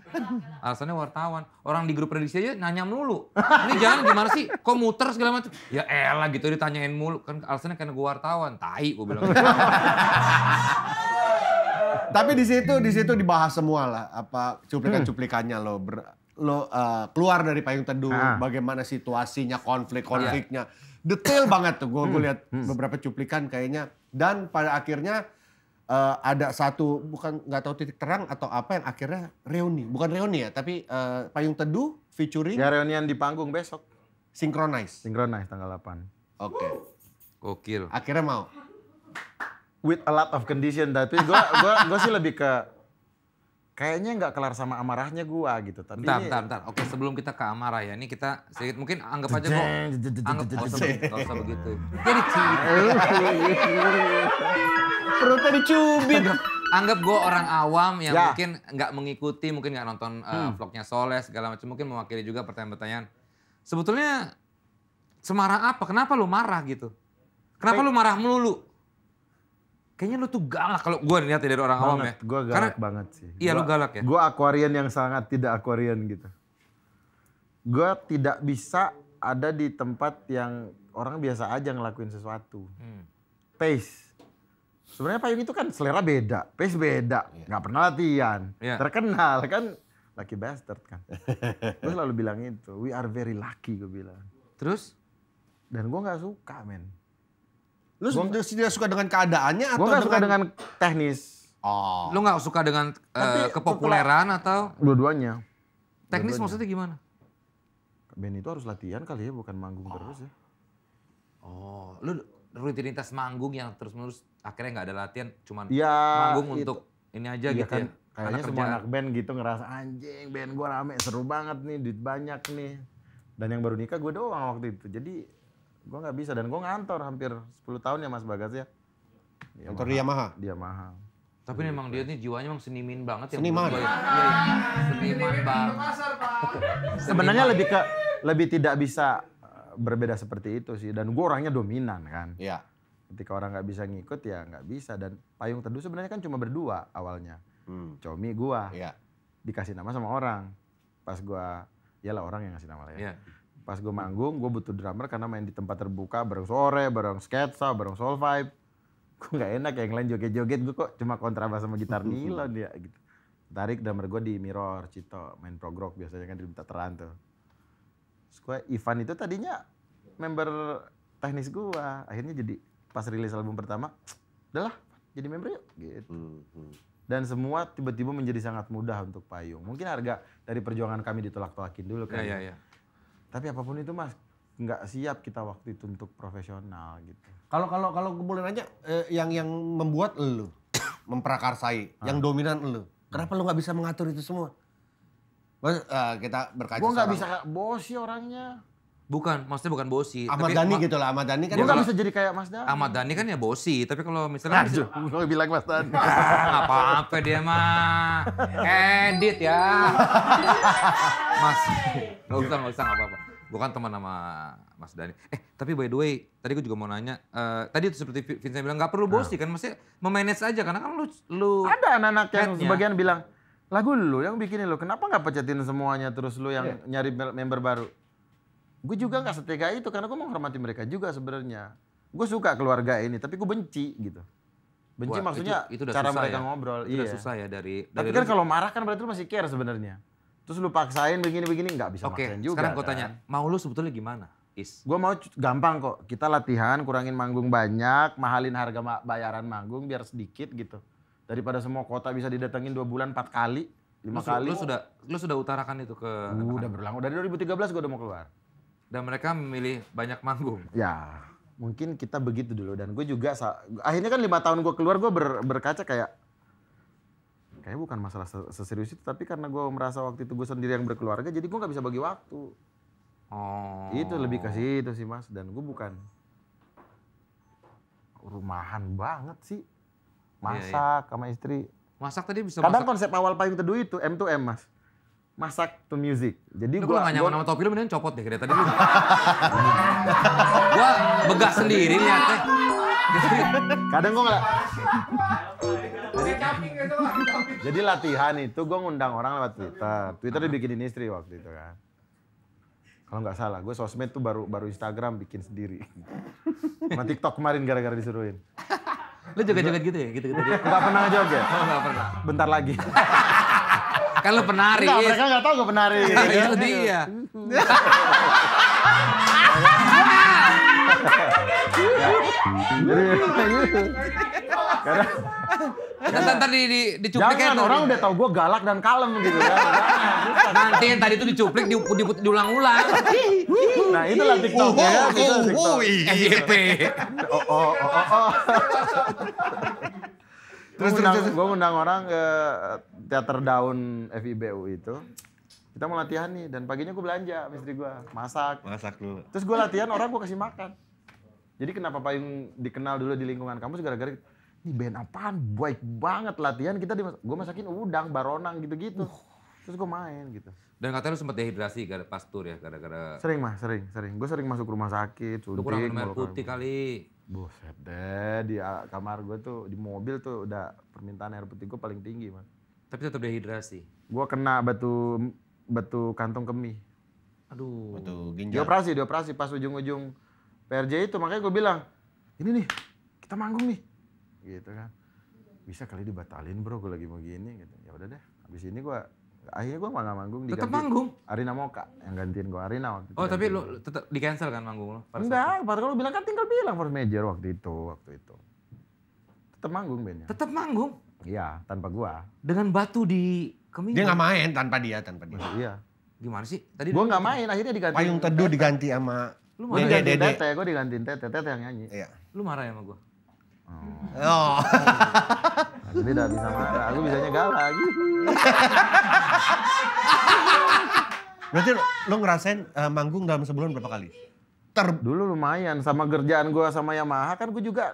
Alasannya wartawan. Orang di grup prediksi aja nanya mulu. Ini jangan gimana sih? Kok muter segala macam? Ya elah gitu ditanyain mulu. Kan alasannya karena gue wartawan. Tai gue bilang. Tapi di situ di situ dibahas semua lah apa cuplikan-cuplikannya lo ber, lo uh, keluar dari payung teduh, ah. bagaimana situasinya, konflik-konfliknya. Iya. Yeah. Detail banget tuh, gue hmm. lihat hmm. beberapa cuplikan kayaknya. Dan pada akhirnya uh, ada satu, bukan nggak tahu titik terang atau apa yang akhirnya reuni. Bukan reuni ya, tapi uh, payung teduh featuring. Ya reunian di panggung besok. Synchronize. Synchronize tanggal 8. Oke. Okay. Gokil. Akhirnya mau? With a lot of condition, tapi gue gua, gua sih lebih ke kayaknya nggak kelar sama amarahnya gua gitu. Tapi bentar, bentar, bentar. Oke, sebelum kita ke amarah ya, ini kita sedikit mungkin anggap aja kok anggap aja usah begitu. Jadi Perutnya dicubit. Anggap gue orang awam yang ya. mungkin nggak mengikuti, mungkin nggak nonton uh, hmm. vlognya Soleh segala macam, mungkin mewakili juga pertanyaan-pertanyaan. Sebetulnya semarah apa? Kenapa lu marah gitu? Kenapa Peng lu marah melulu? Kayaknya lu tuh galak kalau gue lihat dari orang awam ya. Gue galak Karena, banget sih. Iya gua, lu galak ya? Gue akuarian yang sangat tidak akuarian gitu. Gue tidak bisa ada di tempat yang orang biasa aja ngelakuin sesuatu. Hmm. Pace. Sebenarnya payung itu kan selera beda, pace beda, yeah. gak pernah latihan, yeah. terkenal kan lucky bastard kan. gue selalu bilang itu, we are very lucky gue bilang. Terus? Dan gue gak suka men Lu gua, tidak suka dengan keadaannya atau gua suka dengan teknis. Oh. Lu gak suka dengan uh, kepopuleran atau? Dua-duanya. Teknis Dua maksudnya gimana? Ben itu harus latihan kali ya, bukan manggung oh. terus ya. Oh, lu rutinitas manggung yang terus-menerus akhirnya nggak ada latihan, cuman ya, manggung itu. untuk ini aja ya gitu kan, ya. Kayaknya semua anak band gitu ngerasa anjing band gua rame seru banget nih duit banyak nih. Dan yang baru nikah gue doang waktu itu. Jadi Gue nggak bisa dan gue ngantor hampir 10 tahun ya Mas Bagas ya. Ngantor dia Di Yamaha. Di Yamaha. Tapi memang dia nih jiwanya emang seniman banget ya. Seniman. Ya, seniman banget. Sebenarnya lebih ke lebih tidak bisa eh, berbeda seperti itu sih. Dan gue orangnya dominan kan. Iya. Ketika orang nggak bisa ngikut ya nggak bisa. Dan payung teduh sebenarnya kan cuma berdua awalnya. Hmm. Comi gue. Iya. Dikasih nama sama orang. Pas gue, ya lah orang yang ngasih nama lah ya. Iya Pas gue manggung, gue butuh drummer karena main di tempat terbuka bareng sore, bareng sketsa, bareng soul vibe. Gue nggak enak ya, yang lain joget-joget, gue kok cuma kontrabas sama gitar nilon ya gitu. Tarik drummer gue di Mirror, Cito, main progrok biasanya kan di Teran tuh. Terus gue, Ivan itu tadinya member teknis gue. Akhirnya jadi pas rilis album pertama, udahlah jadi member yuk gitu. Hmm, hmm. Dan semua tiba-tiba menjadi sangat mudah untuk payung. Mungkin harga dari perjuangan kami ditolak-tolakin dulu iya, kan. Ya, ya, ya. Tapi apapun itu mas, nggak siap kita waktu itu untuk profesional gitu. Kalau kalau kalau boleh nanya eh, yang yang membuat lu memprakarsai, ah. yang dominan lu. Kenapa hmm. lu nggak bisa mengatur itu semua? Mas, uh, kita berkaca. Gue nggak bisa bosi orangnya. Bukan, maksudnya bukan bosi. Ahmad Dhani gitu lah, Ahmad Dhani kan. Bukan ya, kan bisa jadi kayak Mas Dhani. Ahmad Dhani kan ya bosi, tapi kalau misalnya... Nah, aduh, gue bilang Mas Dhani. apa-apa dia mah. Edit ya. Mas, gak usah, gak usah, gak apa-apa. Bukan teman sama Mas Dhani. Eh, tapi by the way, tadi gue juga mau nanya. Uh, tadi itu seperti Vincent bilang, gak perlu nah. bosi kan? Maksudnya memanage aja, karena kan lu... lu Ada anak-anak yang sebagian bilang, lagu lu yang bikinin lu, kenapa gak pecatin semuanya terus lu yang iya. nyari member baru? gue juga nggak setega itu karena gue menghormati mereka juga sebenarnya gue suka keluarga ini tapi gue benci gitu benci Wah, maksudnya itu, itu udah cara mereka ya? ngobrol itu iya. udah susah ya dari, dari tapi kan kalau marah kan berarti lu masih care sebenarnya terus lu paksain begini-begini nggak bisa Oke, maksain juga sekarang gue kan? tanya mau lu sebetulnya gimana is gue mau gampang kok kita latihan kurangin manggung banyak mahalin harga bayaran manggung biar sedikit gitu daripada semua kota bisa didatengin dua bulan empat kali lima kali lu sudah lu sudah utarakan itu ke udah berlangsung dari 2013 gue udah mau keluar dan mereka memilih banyak manggung. Ya, mungkin kita begitu dulu dan gue juga akhirnya kan lima tahun gue keluar gue ber, berkaca kayak kayak bukan masalah seserius itu tapi karena gue merasa waktu itu gue sendiri yang berkeluarga jadi gue nggak bisa bagi waktu. Oh. Itu lebih ke situ sih mas dan gue bukan rumahan banget sih masak iya, iya. sama istri. Masak tadi bisa. Kadang masak. konsep awal payung teduh itu M 2 M mas masak to music. Jadi gue gak nyaman gua... sama topi lu mendingan copot deh kira tadi lu. gua begah sendiri nih liatnya. Kadang gue nggak. Jadi latihan itu gue ngundang orang lewat Twitter. Twitter dibikinin istri waktu itu kan. Kalau nggak salah, gue sosmed tuh baru baru Instagram bikin sendiri. Sama TikTok kemarin gara-gara disuruhin. Lu joget-joget gitu ya? Gitu-gitu. Gak pernah joget. Oh, gak pernah. Bentar lagi kan lu penari. Enggak, mereka enggak tahu gue penari. Nah, itu ya. dia. Karena Ntar, di, di, dicuplik Jangan, orang udah tau gue galak dan kalem gitu ya. Nanti yang tadi itu dicuplik, diulang-ulang. Nah uhuh, uhuh, itu lah uhuh, Oh, oh, TikTok. Oh, oh, oh, oh. Terus, terus, terus. Gue undang orang ke eh, teater daun FIBU itu kita mau latihan nih dan paginya gue belanja istri gue masak masak dulu terus gue latihan orang gue kasih makan jadi kenapa payung dikenal dulu di lingkungan kampus gara-gara ini band apaan baik banget latihan kita di gue masakin udang baronang gitu-gitu uh. terus gue main gitu dan katanya lu sempat dehidrasi gara pas tur ya gara-gara sering mah sering sering gue sering masuk rumah sakit cuding, lu kurang minum air putih kan. kali buset deh di ah, kamar gue tuh di mobil tuh udah permintaan air putih gue paling tinggi mah tapi tetap dehidrasi. Gua kena batu batu kantong kemih. Aduh. Batu ginjal. Dioperasi, dioperasi pas ujung-ujung PRJ itu makanya gue bilang, ini nih kita manggung nih. Gitu kan. Bisa kali dibatalin bro, gue lagi mau gini gitu. Ya udah deh, habis ini gua akhirnya gue malah manggung di Tetap manggung. Arina Moka yang gantiin gue Arina waktu itu. Oh, tapi lu tetap di cancel kan manggung lo? Enggak, Padahal kalau bilang kan tinggal bilang For major waktu itu, waktu itu. Tetap manggung bandnya. Tetap manggung. Iya, tanpa gua. Dengan batu di kemih. Dia nggak main tanpa dia, tanpa dia. Wah. Iya. Gimana sih? Tadi gua nggak main, akhirnya diganti. Payung teduh diganti sama Lu marah dede, ya? dede. Tete, gua digantiin Tete, Tete yang nyanyi. Iya. Lu marah ya sama gua? Oh. oh. Nah, udah bisa marah, aku bisanya galak lagi. Berarti lu, ngerasain eh, manggung dalam sebulan berapa kali? Ter... Dulu lumayan, sama kerjaan gua sama Yamaha kan gua juga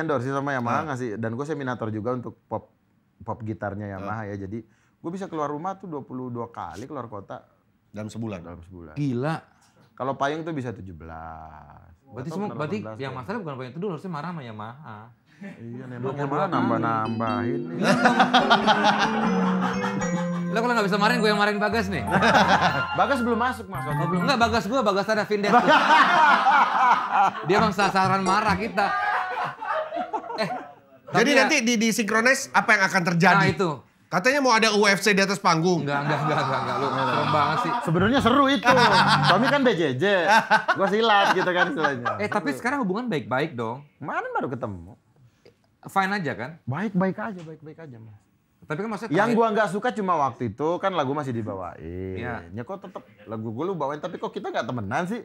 endorse sama Yamaha nah. sih? dan gue seminator juga untuk pop pop gitarnya ah. Yamaha nah. ya. Jadi gue bisa keluar rumah tuh 22 kali keluar kota dalam sebulan. Dalam sebulan. Gila. Kalau payung tuh bisa 17. Berarti semua berarti yang masalah bukan payung dulu, harusnya marah sama Yamaha. Iya, nembaknya malah nambah-nambahin. Lo kalau nggak bisa marahin, gue yang marahin Bagas nih. bagas belum masuk mas. Oh, belum. Enggak, Bagas gue, Bagas ada Vindes. Dia emang sasaran marah kita. Jadi ya- nanti di, disinkronis apa yang akan terjadi? Nah itu. Katanya mau ada UFC di atas panggung. Enggak, enggak, enggak, enggak, enggak. Lu serem banget sih. Sebenarnya seru itu. Kami kan BJJ. Gua silat gitu kan istilahnya. Eh, tapi sekarang hubungan baik-baik dong. Mana baru ketemu. Fine aja kan? Baik-baik aja, baik-baik aja, Mas. Tapi kan maksudnya yang gua nggak suka cuma waktu itu kan lagu masih dibawain. Iya. Ya kok tetap lagu gua lu bawain tapi kok kita nggak temenan sih?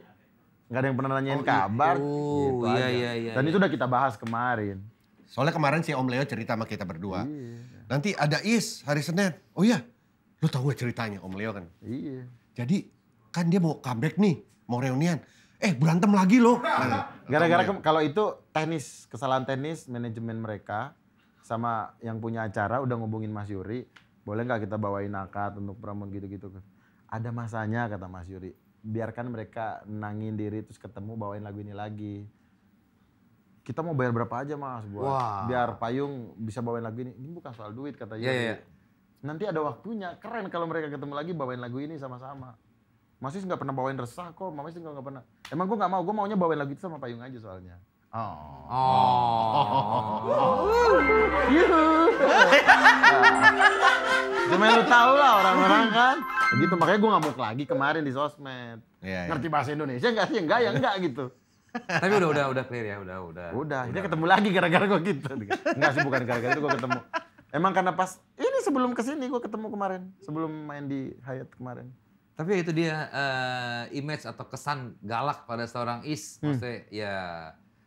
Nggak ada yang pernah nanyain oh, kabar. Gitu oh, gitu iya, aja. iya, iya. Dan iya. itu udah kita bahas kemarin. Soalnya kemarin si Om Leo cerita sama kita berdua. Iya. Nanti ada Is hari Senin. Oh iya, lu tahu gue ya ceritanya Om Leo kan? Iya. Jadi kan dia mau comeback nih, mau reunian. Eh berantem lagi loh. Nah, Gara-gara kalau itu tenis kesalahan tenis manajemen mereka sama yang punya acara udah ngubungin Mas Yuri, boleh nggak kita bawain akad untuk pramun gitu-gitu. Ada masanya kata Mas Yuri, biarkan mereka nangin diri terus ketemu bawain lagu ini lagi kita mau bayar berapa aja mas buat wow. biar payung bisa bawain lagu ini ini bukan soal duit kata yeah, yeah. nanti ada waktunya keren kalau mereka ketemu lagi bawain lagu ini sama-sama masih nggak pernah bawain resah kok mama nggak nggak pernah emang gue nggak mau gua maunya bawain lagu itu sama payung aja soalnya oh oh, oh. oh. cuma lu tahu lah orang-orang kan gitu makanya gue ngamuk lagi kemarin di sosmed yeah, iya. ngerti bahasa Indonesia nggak sih enggak ya enggak gitu tapi udah udah udah clear ya, udah udah. Udah, Dia ketemu lagi gara-gara gue gitu. Enggak sih bukan gara-gara itu gua ketemu. Emang karena pas ini sebelum kesini gua ketemu kemarin, sebelum main di Hayat kemarin. Tapi ya itu dia uh, image atau kesan galak pada seorang is, hmm. maksudnya hmm. ya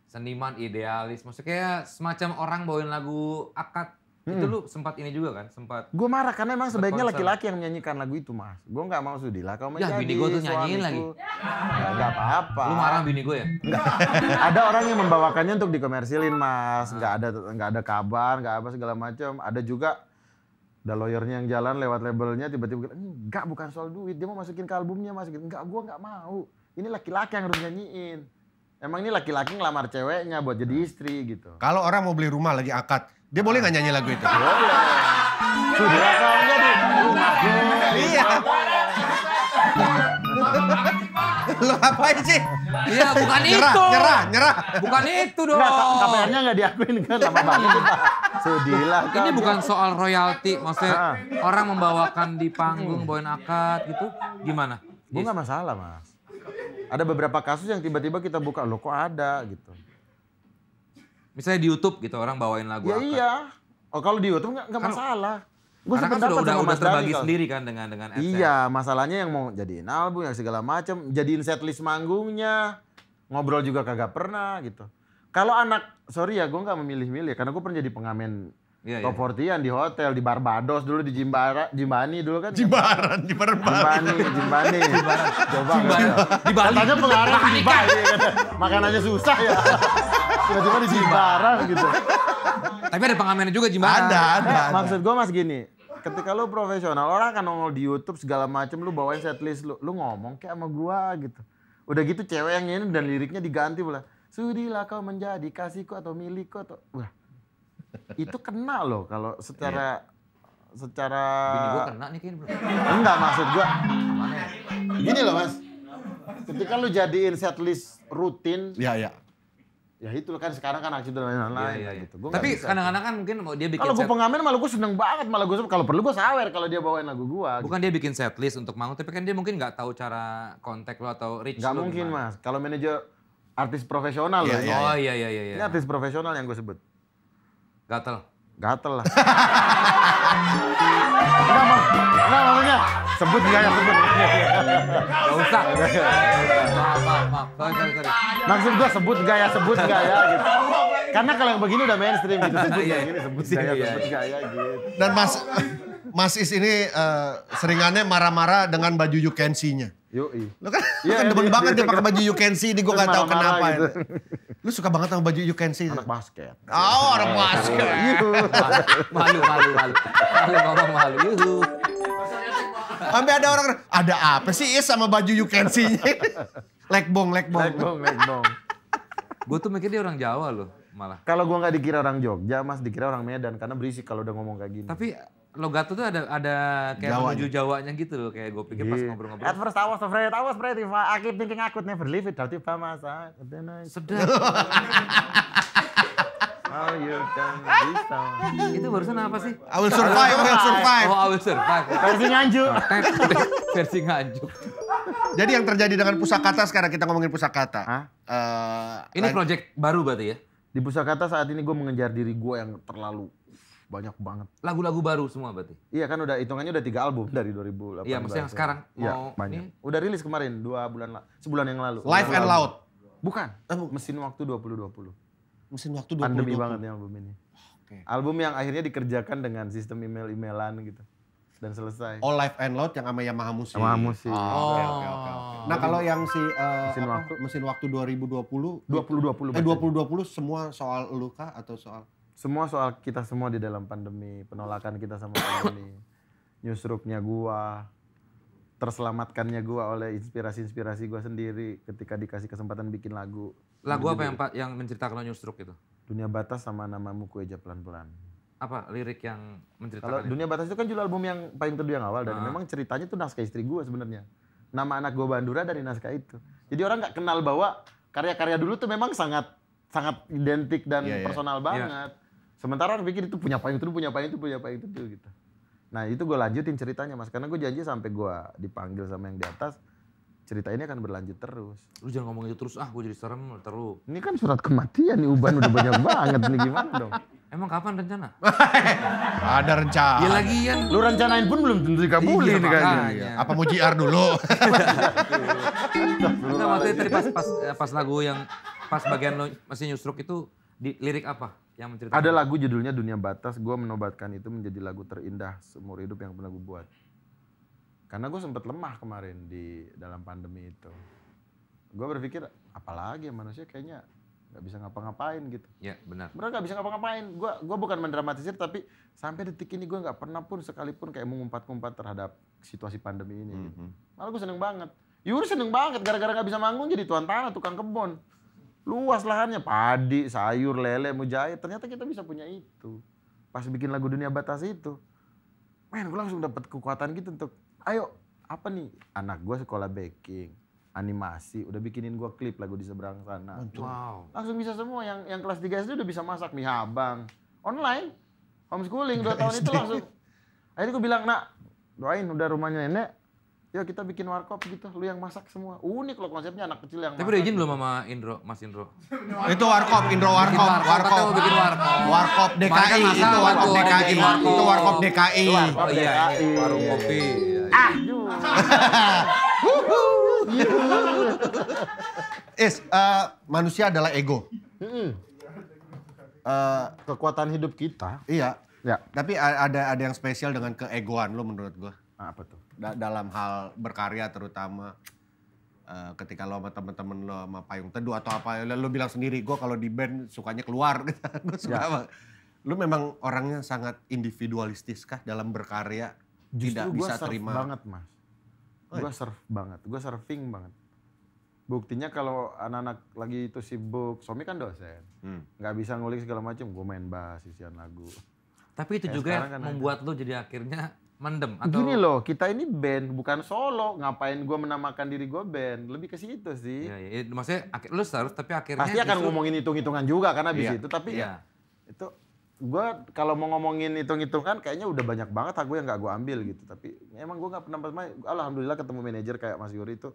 seniman idealis, maksudnya semacam orang bawain lagu akad Hmm. Itu lu sempat ini juga kan? Sempat. Gue marah karena emang sebaiknya laki-laki yang menyanyikan lagu itu, Mas. Gue nggak mau lah kau menyanyi. Ya, bini gue tuh nyanyiin lagi. Enggak apa-apa. Lu marah bini gue ya? Enggak. ada orang yang membawakannya untuk dikomersilin, Mas. Gak ada gak ada kabar, gak apa segala macam. Ada juga ada lawyernya yang jalan lewat labelnya tiba-tiba enggak bukan soal duit dia mau masukin ke albumnya masukin gitu. enggak gue nggak mau ini laki-laki yang harus nyanyiin emang ini laki-laki ngelamar ceweknya buat jadi istri gitu kalau orang mau beli rumah lagi akad dia boleh nggak nyanyi lagu itu? Boleh. Sudah kamu di Iya. Lo ngapain sih? Iya bukan nyerah, itu. Nyerah, nyerah. Bukan itu dong. Nggak, kpr nggak diakuin kan lama banget itu Sudilah kamu. Ini bukan soal royalti. Maksudnya ah. orang membawakan di panggung, bawain akad gitu. Gimana? Gue nggak masalah mas. Ada beberapa kasus yang tiba-tiba kita buka. lo kok ada gitu. Misalnya di YouTube gitu orang bawain lagu ya, akad. Iya. Oh kalau di YouTube nggak kan masalah. Gue kan sudah udah, udah terbagi kalau. sendiri kan dengan dengan AdSense. Iya, masalahnya yang mau jadiin album yang segala macam, jadiin setlist manggungnya, ngobrol juga kagak pernah gitu. Kalau anak, sorry ya, gue nggak memilih-milih karena gue pernah jadi pengamen Yeah, iya. Top yeah. 40 di hotel di Barbados dulu di Jimbara, Jimbani dulu kan. Jimbaran, ya? Jimbaran Jimbani, Jimbani. Coba. Jimbaran. Di Bali. Katanya pengarang di Bali. Makanannya susah ya. Tiba-tiba di Jimbaran gitu. Tapi ada pengamennya juga Jimbaran. Ada, ada. Eh, ada. maksud gue mas gini, ketika lu profesional, orang kan ngomong di YouTube segala macem, lu bawain setlist lu, lu ngomong kayak sama gue gitu. Udah gitu cewek yang ini dan liriknya diganti pula. Sudilah kau menjadi kasihku atau milikku atau wah. Itu kena loh kalau secara yeah. secara Bini gua kena nih kayaknya. Enggak maksud gua. Ya? Gini loh, Mas. Ketika lu jadiin setlist rutin, ya ya ya itu kan sekarang kan aksi dan lain-lain yeah, iya, yeah. Iya. gitu. Gua Tapi kadang-kadang kan mungkin mau dia bikin Kalau gue pengamen malah gue seneng banget, malah gue kalau perlu gue sawer kalau dia bawain lagu gue. Bukan gitu. dia bikin set list untuk mau, tapi kan dia mungkin nggak tahu cara kontak lo atau reach gak lo. Gak mungkin gimana. mas, kalau manajer artis profesional yeah, loh. Iya, iya. oh iya iya iya. Ini artis profesional yang gue sebut. Gatel. Gatel lah. Enggak, mak maksudnya sebut nggak yang sebut nggak usah maaf maksud gua sebut gaya sebut gaya gitu karena kalau yang begini udah mainstream gitu sebut iya, iya. sebut nggak ya, iya, sebut nggak ya, gitu dan mas Mas Is ini eh, seringannya marah-marah dengan baju yukensinya can see Yoi. Lu kan, ya, kan demen ya, banget dia, dia pakai baju you can see ini gue gak tau kenapa. Gitu. Ya. Lu suka banget sama baju you can see. Anak basket. Oh, anak basket. malu, malu, malu. Malu, malu, malu. malu. Sampai ada orang, ada apa sih Is sama baju you can see-nya? legbong, legbong. Legbong, legbong. gue tuh mikir dia orang Jawa loh malah. Kalau gue nggak dikira orang Jogja, Mas dikira orang Medan karena berisik kalau udah ngomong kayak gini. Tapi Logato tuh ada ada kayak Jawanya. menuju Jawanya gitu loh kayak gue pikir yeah. pas iya. ngobrol-ngobrol. At first I was afraid, I was afraid if I keep thinking I could never leave it, doubt if I Sedap. How you done Itu barusan apa sih? I will survive, I will survive. Oh, I will survive. Versi nganjuk. Versi nganjuk. Jadi yang terjadi dengan pusakata sekarang kita ngomongin pusakata. Hah? Uh, ini proyek baru berarti ya? Di pusakata saat ini gue mengejar diri gue yang terlalu banyak banget. Lagu-lagu baru semua berarti? Iya kan udah hitungannya udah tiga album dari 2018. Iya maksudnya yang sekarang ya, mau oh, banyak. Ini? Udah rilis kemarin dua bulan sebulan yang lalu. Life and lalu. Loud. Bukan. Eh, Mesin waktu 2020 mesin waktu 2020. Pandemi banget ya album ini. Okay. Album yang akhirnya dikerjakan dengan sistem email-emailan gitu. Dan selesai. Oh, Live and love yang sama Yamaha Musi. Yamaha Musi. Oh. Okay, okay, okay, okay. Nah, kalau yang si uh, mesin, apa, waktu. mesin waktu 2020 2020 eh 2020 semua soal luka atau soal semua soal kita semua di dalam pandemi, penolakan kita sama pandemi, newsroomnya gua, terselamatkannya gua oleh inspirasi-inspirasi gua sendiri ketika dikasih kesempatan bikin lagu Lagu apa yang ya. Pak yang menceritakan Onyx Stroke itu? Dunia Batas sama namamu ku jepelan pelan-pelan. Apa lirik yang menceritakan? Kalau Dunia Batas itu kan judul album yang paling Teduh yang awal dan ah. memang ceritanya tuh naskah istri gue sebenarnya. Nama anak gue Bandura dari naskah itu. Jadi orang nggak kenal bahwa karya-karya dulu tuh memang sangat sangat identik dan yeah, iya. personal yeah. banget. Yeah. Sementara orang pikir itu punya payung itu, punya payung itu, punya payung itu gitu. Nah itu gue lanjutin ceritanya mas, karena gue janji sampai gue dipanggil sama yang di atas, cerita ini akan berlanjut terus. Lu jangan ngomong itu terus, ah gue jadi serem terus. Ini kan surat kematian nih Uban udah banyak banget nih gimana dong? Emang kapan rencana? Ada rencana. Ya lagian. Lu rencanain pun belum tentu dikabulin iya, kayaknya. Apa mau JR dulu? nah, waktu tadi pas, pas, eh, pas lagu yang pas bagian lo masih nyusruk itu di lirik apa yang menceritakan? Ada lagu judulnya Dunia Batas, gue menobatkan itu menjadi lagu terindah seumur hidup yang pernah gue buat. Karena gue sempet lemah kemarin di dalam pandemi itu. Gue berpikir apalagi ya manusia kayaknya nggak bisa ngapa-ngapain gitu. Ya benar. Mereka nggak bisa ngapa-ngapain. Gue gua bukan mendramatisir tapi sampai detik ini gue nggak pernah pun sekalipun kayak mengumpat kumpat terhadap situasi pandemi ini. Mm -hmm. Gitu. Mhm. Malah gue seneng banget. Yuri ya seneng banget gara-gara nggak bisa manggung jadi tuan tanah tukang kebun. Luas lahannya padi, sayur, lele, mujair. Ternyata kita bisa punya itu. Pas bikin lagu Dunia Batas itu, men gue langsung dapat kekuatan gitu untuk ayo apa nih anak gue sekolah baking animasi, udah bikinin gue klip lagu di seberang sana. Wow. Langsung bisa semua yang yang kelas 3 SD udah bisa masak mie habang. Online homeschooling dua tahun itu langsung. Akhirnya gue bilang, "Nak, doain udah rumahnya nenek. Yuk kita bikin warkop gitu, lu yang masak semua. Unik loh konsepnya anak kecil yang Tapi udah izin gitu. belum sama Indro, Mas Indro? itu warkop, Indro warkop, warkop. Warkop, bikin warkop. Warkop DKI, itu warkop DKI. Itu warkop DKI. Warkop DKI. Oh iya, iya. warung kopi. Is, uh, manusia adalah ego. Uh, Kekuatan hidup kita. Iya. Ya. Tapi ada ada yang spesial dengan keegoan lo menurut gue. Ah, apa tuh? Da- dalam hal berkarya terutama uh, ketika lo sama temen-temen lo sama payung teduh atau apa lo bilang sendiri gue kalau di band sukanya keluar gitu. gue suka ya. Lo memang orangnya sangat individualistis kah dalam berkarya? Justru tidak bisa terima banget mas Oh, gue surf banget, gue surfing banget. Buktinya kalau anak-anak lagi itu sibuk, suami kan dosen, hmm. nggak hmm. bisa ngulik segala macam, gue main bass, isian lagu. Tapi itu Kayak juga kan membuat lo jadi akhirnya mendem atau gini loh kita ini band bukan solo ngapain gue menamakan diri gue band lebih ke situ sih Iya, ya. maksudnya lu surf, tapi akhirnya pasti akan justru... ngomongin hitung hitungan juga karena abis ya. itu tapi ya. Iya. itu gue kalau mau ngomongin hitung-hitungan kayaknya udah banyak banget aku yang gak gue ambil gitu tapi emang gue gak pernah main alhamdulillah ketemu manajer kayak Mas Yuri itu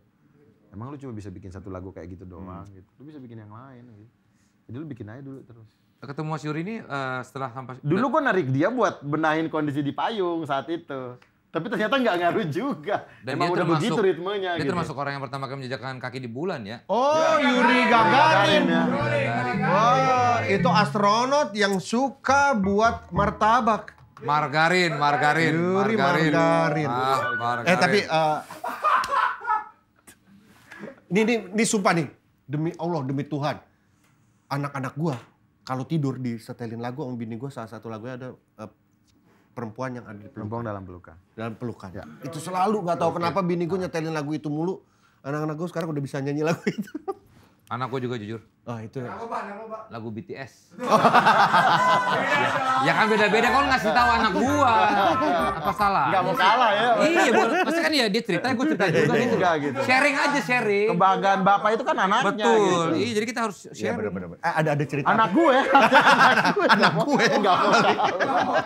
emang lu cuma bisa bikin satu lagu kayak gitu hmm. doang hmm. gitu lu bisa bikin yang lain gitu jadi lu bikin aja dulu terus ketemu Mas Yuri ini uh, setelah sampai dulu gue narik dia buat benahin kondisi di payung saat itu tapi ternyata nggak ngaruh juga. Dan Emang udah termasuk, begitu ritmenya. Dia gitu. Ya. termasuk orang yang pertama kali menjejakkan kaki di bulan ya. Oh, ya, Yuri Gagarin. Gagarin, ya. Wah, itu astronot yang suka buat martabak. Margarin, margarin, Yuri margarin. margarin. Ah, margarin. Eh tapi uh, eh, ini, ini, ini sumpah nih, demi Allah, demi Tuhan. Anak-anak gua kalau tidur disetelin lagu sama bini gue salah satu lagunya ada uh, perempuan yang ada di pelukan. Perempuan dalam pelukan. Dalam pelukan. Ya. Itu selalu nggak tahu okay. kenapa bini gue nyetelin lagu itu mulu. Anak-anak gue sekarang udah bisa nyanyi lagu itu. Anak gue juga jujur. Oh itu. Kenapa pak? Kenapa Lagu BTS. ya, kan beda-beda kan ngasih tahu anak gua. Apa salah? Gak mau kalah ya. Iya, pasti kan ya dia cerita, gue cerita juga iya, gitu. Enggak gitu. Sharing aja sharing. Kebanggaan bapak itu kan anaknya. Betul. Gitu. Iya, jadi kita harus iya, sharing. Ya, bener -bener. Eh, ada ada cerita. Anak gue. Ya. anak gue. Ya, anak gue. mau kalah.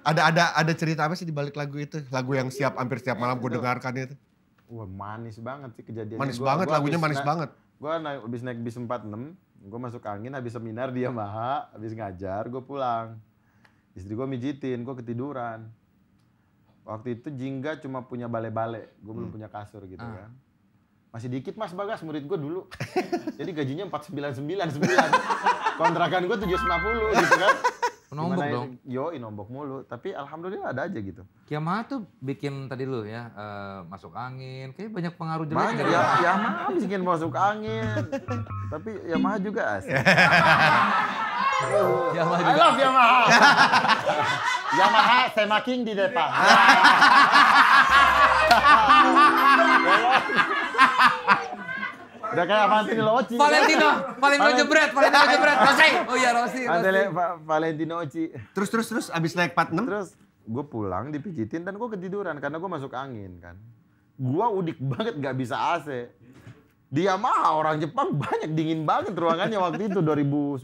Ada ada ada cerita apa sih di balik lagu itu? Lagu yang siap hampir setiap malam gue dengarkan itu. Wah manis banget sih kejadiannya. Manis gua, banget gua lagunya manis na- banget. Gue naik bis naik bis empat enam, gue masuk angin habis seminar dia maha, habis ngajar gue pulang. Istri gue mijitin, gue ketiduran. Waktu itu Jingga cuma punya bale-bale, gue hmm. belum punya kasur gitu ah. kan. Masih dikit Mas Bagas, murid gue dulu. Jadi gajinya empat sembilan sembilan Kontrakan gue 750 gitu kan. Nombok dong. Yo, nombok mulu. Tapi alhamdulillah ada aja gitu. Yamaha tuh bikin tadi lu ya uh, masuk angin. Kayak banyak pengaruh jelek banyak, gitu. ya, Yamaha bikin masuk angin. Tapi Yamaha juga asik. Yamaha juga. I love Yamaha. Yamaha semakin di depan. Udah kayak Valentino Oci. Valentino, Valentino jebret, Valentino jebret. Rosai. Oh iya Rosi. Antele Valentino Oci. Terus terus terus abis naik 46. Terus gue pulang dipijitin dan gue ketiduran karena gue masuk angin kan. Gue udik banget gak bisa AC. Dia mah orang Jepang banyak dingin banget ruangannya waktu itu 2009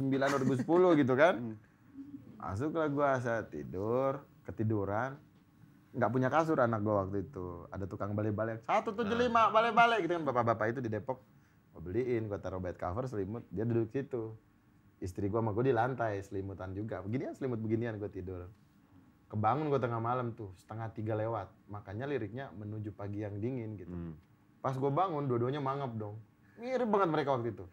2010 gitu kan. Masuklah gue saat tidur, ketiduran, nggak punya kasur anak gue waktu itu. Ada tukang balik-balik, satu tujuh lima balik-balik gitu kan bapak-bapak itu di Depok gue beliin gue taruh bed cover selimut dia duduk situ istri gue sama gue di lantai selimutan juga beginian selimut beginian gue tidur kebangun gue tengah malam tuh setengah tiga lewat makanya liriknya menuju pagi yang dingin gitu hmm. pas gue bangun dua-duanya mangap dong mirip banget mereka waktu itu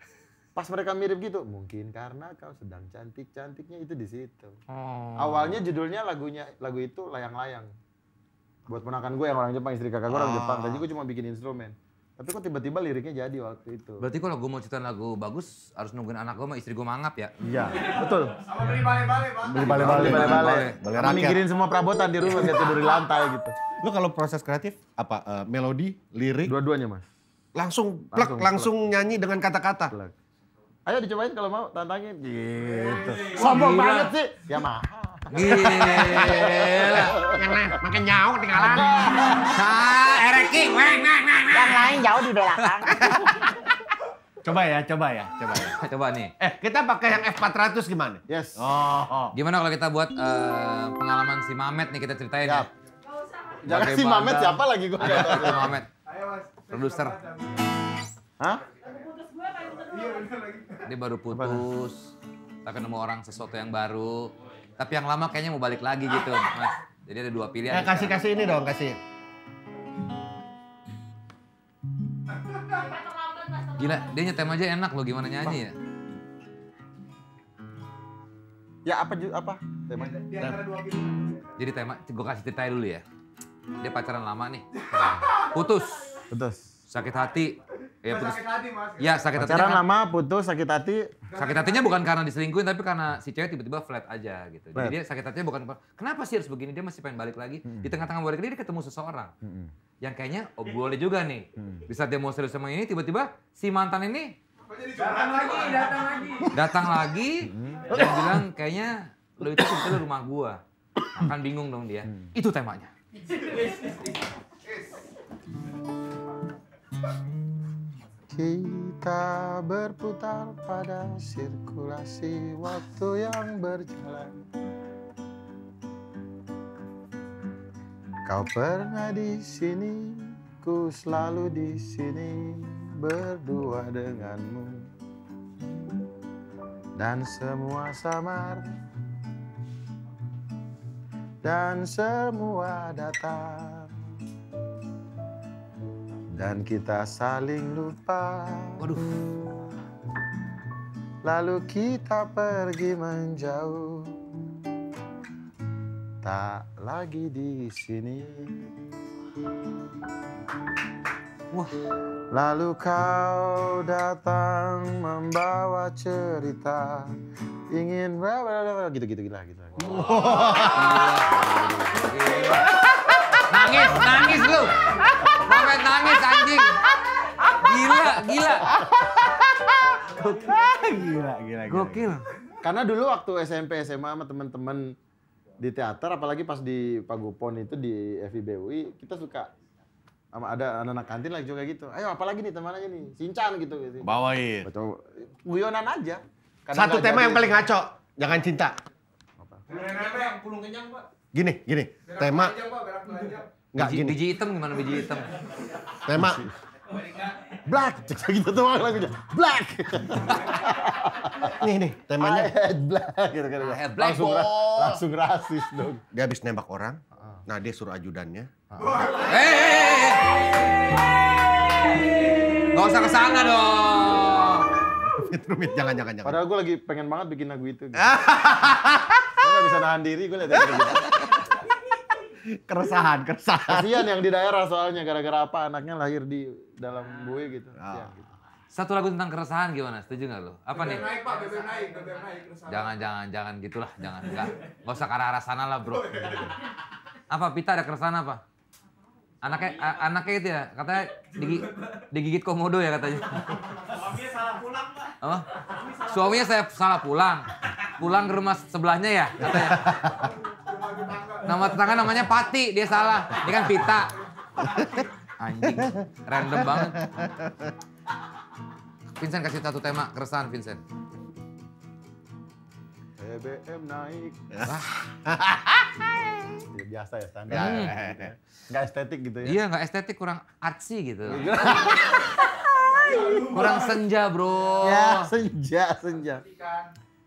pas mereka mirip gitu mungkin karena kau sedang cantik cantiknya itu di situ Hmm. awalnya judulnya lagunya lagu itu layang-layang buat ponakan gue yang orang Jepang istri kakak gue orang ah. Jepang tadi gue cuma bikin instrumen tapi kok tiba-tiba liriknya jadi waktu itu? Berarti kalau gue mau cerita lagu bagus, harus nungguin anak gue sama istri gue mangap ya? Iya, betul. Sama beli balik-balik, Pak. Beli balik-balik. Beli balik-balik. Sama semua perabotan di rumah biar tidur di lantai gitu. Lu kalau proses kreatif, apa? Eh, melodi, lirik? Dua-duanya, Mas. Langsung, plek, langsung, nyanyi dengan kata-kata? Ayo dicobain kalau mau, tantangin. Gitu. Sombong banget sih. Ya mahal. Gila. Yang lain makin jauh ketinggalan. Ah, Ereki, weng, weng, weng. Yang lain jauh di belakang. coba ya, coba ya, coba ya. Coba nih. Eh, kita pakai yang F400 gimana? Yes. Oh. oh. Gimana kalau kita buat uh, pengalaman si Mamet nih kita ceritain ya? Jangan si Mamet siapa lagi gua enggak tahu. Si Mamet. Ayo, Mas. Produser. Hah? Dia baru putus. Kita ketemu orang sesuatu yang baru. Tapi yang lama kayaknya mau balik lagi gitu, Mas. Jadi ada dua pilihan. Nah, kasih kasih ini dong, kasih. Gila, dia nyetem aja enak loh gimana nyanyi ya. Ya apa apa tema? Jadi tema, gue kasih cerita dulu ya. Dia pacaran lama nih. Putus. Putus. Sakit hati, Ya, putus. sakit hati mas. Ya sakit hati. Pacaran kan- lama putus sakit hati. Sakit hatinya bukan karena diselingkuhin tapi karena si cewek tiba-tiba flat aja gitu. Jadi dia sakit hatinya bukan kenapa sih harus begini dia masih pengen balik lagi. Hmm. Di tengah-tengah balik lagi dia ketemu seseorang. Hmm. Yang kayaknya oh boleh juga nih. Hmm. Di saat dia mau serius sama ini tiba-tiba si mantan ini datang lagi, datang lagi. Datang lagi. Hmm. Dan bilang kayaknya lo itu sebetulnya rumah gua. Akan bingung dong dia. Itu temanya. Kita berputar pada sirkulasi waktu yang berjalan. Kau pernah di sini, ku selalu di sini berdua denganmu. Dan semua samar dan semua datang dan kita saling lupa. Waduh. Lalu kita pergi menjauh. Tak lagi di sini. Wah. Lalu kau datang membawa cerita ingin gitu gitu gitu. gitu. Wow. Wow. Nangis, nangis lu sampai nangis anjing. Gila, gila. gila, gila, gila. Gokil. Karena dulu waktu SMP SMA sama teman-teman di teater apalagi pas di Pagupon itu di FIBUI kita suka sama ada anak-anak kantin lagi juga gitu. Ayo apalagi nih teman aja nih, Sincan gitu gitu. Bawain. Baca guyonan aja. Karena Satu tema yang paling ngaco, jangan cinta. Apa? Yang kenyang, Pak. Gini, gini. tema. Enggak gini. Biji hitam gimana biji hitam? Tema Black, cek gitu teman lagi Black. nih nih, temanya oh, head black gitu kan. Black langsung, langsung rasis dong. Dia habis nembak orang. Ah. Nah, dia suruh ajudannya. Eh. Ah. Gak usah kesana sana dong. Rumit, jangan, jangan, jangan. Padahal gue lagi pengen banget bikin lagu itu. Gitu. gue gak bisa nahan diri, gue liat keresahan, keresahan. Kasihan yang di daerah soalnya gara-gara apa anaknya lahir di dalam bui ah. gitu. Oh. Satu lagu tentang keresahan gimana? Setuju nggak lo? Apa nih? naik pak, bebek naik, bebek naik. Jangan, jangan, jangan gitulah, jangan enggak. Gak usah ke arah, sana lah bro. Oh, iya. Apa Pita ada keresahan apa? Anaknya, a- anaknya itu ya, katanya digi, digigit komodo ya katanya. Suaminya salah pulang pak. Apa? Suaminya saya salah pulang. Pulang ke rumah sebelahnya ya katanya. Nama tetangga namanya Pati, dia salah. Dia kan Pita. Anjing, random banget. Vincent kasih satu tema keresahan Vincent. E BBM naik. ya, biasa ya standar. Hmm. Gak estetik gitu ya. Iya gak estetik kurang artsy gitu. Iya. kurang senja bro. Ya senja, senja.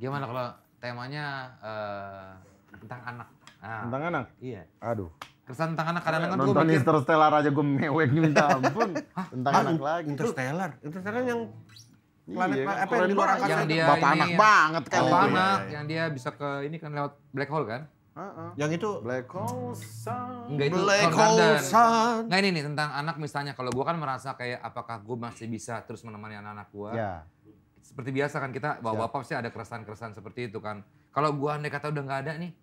Gimana kalau temanya uh, tentang anak? Nah, tentang anak? Iya. Aduh. Kesan tentang anak kadang-kadang kan Nonton mikir... Interstellar aja gue mewek minta ampun. tentang anak lagi. Interstellar? Interstellar yang iya, planet iya, apa yang di luar angkasa yang dia bapak ini, anak ya. banget kan bapak ya. anak yang dia bisa ke ini kan lewat black hole kan Uh-uh. Yang itu Black Hole Sun. itu Black Hole Sun. Nah ini nih tentang anak misalnya kalau gua kan merasa kayak apakah gua masih bisa terus menemani anak-anak gua. Yeah. Seperti biasa kan kita bapak-bapak iya. pasti ada keresahan-keresahan seperti itu kan. Kalau gua andai kata udah nggak ada nih,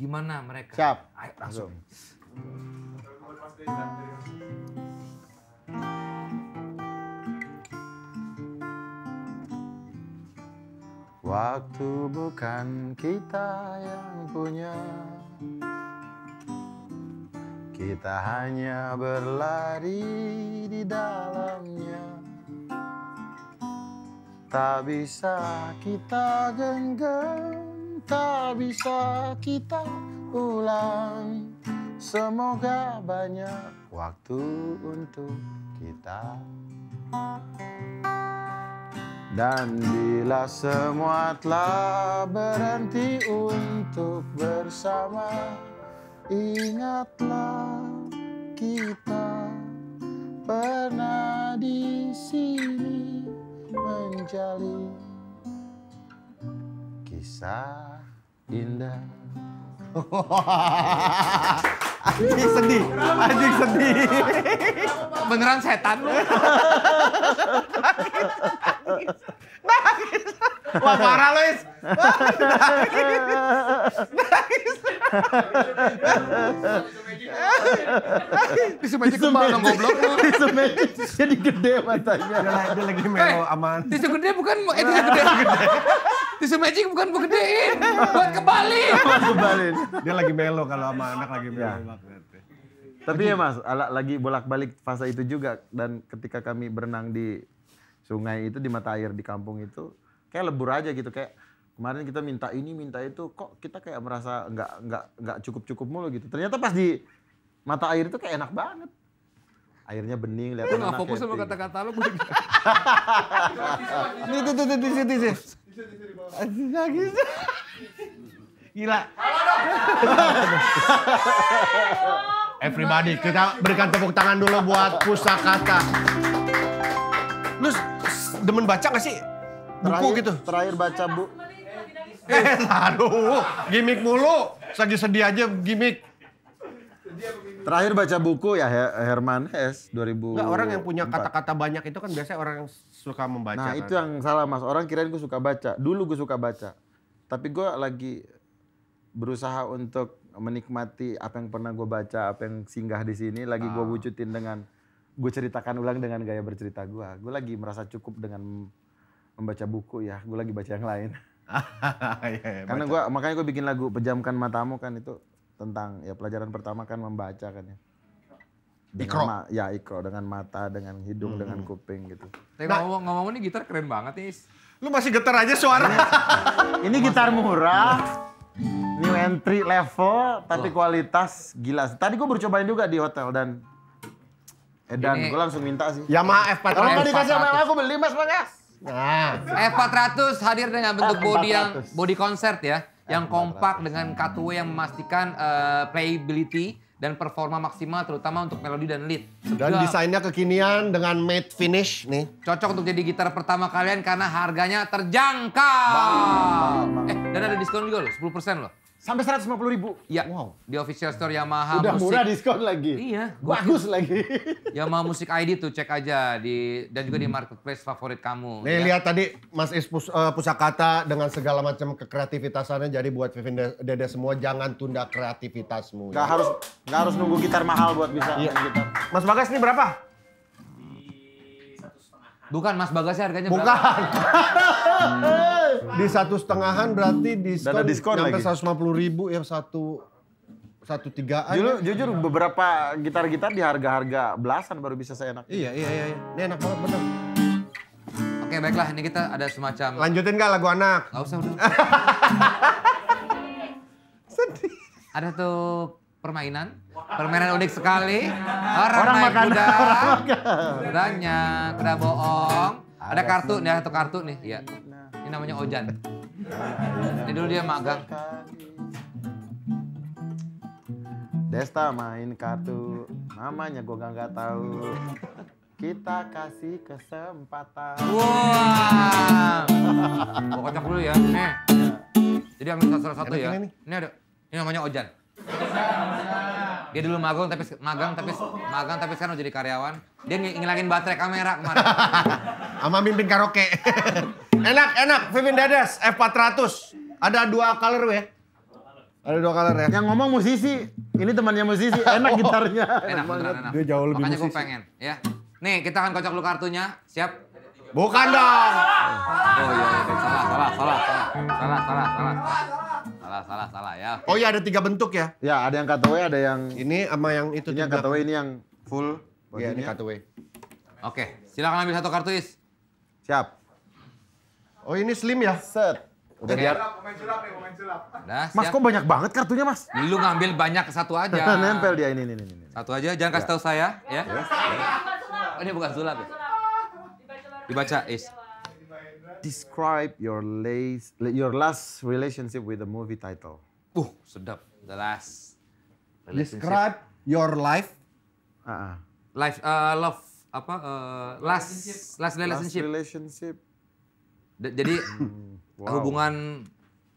Gimana mereka? Siap. Ayo langsung. Waktu bukan kita yang punya Kita hanya berlari di dalamnya Tak bisa kita genggam tak bisa kita ulang. Semoga banyak waktu untuk kita. Dan bila semua telah berhenti untuk bersama, ingatlah kita pernah di sini menjalin kisah indah. Anjing sedih, anjing sedih. Beneran setan nangis. Wah marah lo Is. Nangis. Nangis. Tisu magic kebal dong goblok lu. Tisu magic jadi gede matanya. Dia lagi eh, melo aman. Tisu gede bukan eh tisu gede. Tisu magic bukan gue gedein, buat kebalin. Buat kebalin. Dia lagi melo kalau sama anak lagi melo. Ya. Tapi ya mas, ala, lagi bolak-balik fase itu juga dan ketika kami berenang di sungai itu di mata air di kampung itu kayak lebur aja gitu kayak kemarin kita minta ini minta itu kok kita kayak merasa nggak nggak nggak cukup cukup mulu gitu ternyata pas di mata air itu kayak enak banget airnya bening lihat anak fokus sama kata-kata lo ini tuh tuh tuh di situ di situ gila Everybody, kita berikan tepuk tangan dulu buat kata. Lus demen baca gak sih? Buku terakhir, gitu. Terakhir baca bu. Eh, aduh, gimmick mulu. Lagi sedih aja gimmick. Terakhir baca buku ya Herman Hess 2000. Nggak, orang yang punya kata-kata banyak itu kan biasanya orang yang suka membaca. Nah, kan? itu yang salah Mas. Orang kirain gue suka baca. Dulu gue suka baca. Tapi gue lagi berusaha untuk menikmati apa yang pernah gue baca, apa yang singgah di sini, lagi gue ah. wujudin dengan gue ceritakan ulang dengan gaya bercerita gue. Gue lagi merasa cukup dengan membaca buku ya. Gue lagi baca yang lain. yeah, yeah, Karena gue makanya gue bikin lagu pejamkan matamu kan itu tentang ya pelajaran pertama kan membaca kan ya. ikro. ya ikro dengan mata, dengan hidung, hmm. dengan kuping gitu. Tapi nah, ngomong ngomong ini gitar keren banget nih. Lu masih getar aja suara. ini, ini gitar murah. New entry level tapi kualitas gila. Tadi gue bercobain juga di hotel dan Edan, eh, gue langsung minta sih. Yamaha F400. Kalau nggak dikasih sama aku beli mas Bang ya? nah. F400 hadir dengan bentuk body yang body konsert ya, yang kompak dengan cutaway yang memastikan eh, playability dan performa maksimal terutama untuk melodi dan lead. Dan desainnya kekinian dengan matte finish nih. Cocok untuk jadi gitar pertama kalian karena harganya terjangkau. Eh, dan ada diskon juga loh, 10% loh. Sampai 150 ribu? Iya. Wow. Di official store Yamaha Udah Musik. murah diskon lagi. Iya. Bagus gua... lagi. Yamaha Musik ID tuh cek aja di dan juga hmm. di marketplace favorit kamu. Nih ya. lihat tadi Mas Is pus, uh, Pusakata dengan segala macam kekreativitasannya jadi buat Vivin Dede semua jangan tunda kreativitasmu. Gak ya. harus gak harus nunggu gitar mahal buat bisa iya. gitar. Mas Bagas ini berapa? Di satu setengah. Bukan Mas Bagasnya harganya Bukan. berapa? Bukan. di satu setengahan berarti diskon, Dada diskon nyampe seratus lima puluh ribu yang satu satu tigaan. Jujur, ya. jujur beberapa gitar-gitar di harga-harga belasan baru bisa saya enak. Iya, iya, iya. iya. Ini enak banget bener. Oke, baiklah. Ini kita ada semacam... Lanjutin gak lagu anak? Gak usah, udah. Sedih. Ada tuh permainan. Permainan unik sekali. Orang, orang naik makan, kuda. Orang kudanya, kuda bohong. Ada kartu, nih satu kartu nih. Iya. Ini namanya Ojan. Ini dulu dia magang. Desta main kartu, namanya gue gak, tahu. Kita kasih kesempatan. Wah. Wow. gue kocok dulu ya. Nih. Eh. Jadi ambil satu-satu ya. Ini ada. Ini namanya Ojan. Dia dulu magang tapi magang tapi magang tapi sekarang jadi karyawan. Dia ngilangin baterai kamera kemarin. Sama mimpin karaoke. enak, enak. Vivin Dadas F400. Ada dua color ya. Ada dua color ya. Yang ngomong musisi. Ini temannya musisi. Enak gitarnya. Enak, enak, enak. Dia jauh lebih Makanya musisi. Makanya gue pengen ya. Nih, kita akan kocok lu kartunya. Siap? Bukan dong. Oh iya, iya, iya. salah, salah, salah, salah, salah, salah, salah. salah salah, salah, salah ya. Oh iya ada tiga bentuk ya? Ya ada yang cutaway, ada yang ini sama yang itu. Ini yang cutaway, ini yang full. Oh, iya ini cutaway. Oke, silakan ambil satu kartu is. Siap. Oh ini slim ya? Set. Udah okay. biar. sulap, ya, ya, mas kok banyak banget kartunya mas? Lu ngambil banyak satu aja. Nempel dia ini, ini, ini. Satu aja, jangan kasih ya. tahu saya ya. Oh, ini bukan sulap ya? Dibaca, is describe your last your last relationship with the movie title? Uh, sedap. The last Describe your life. Uh -uh. Life uh, love apa uh, last last relationship. Last relationship. D jadi hmm, wow. hubungan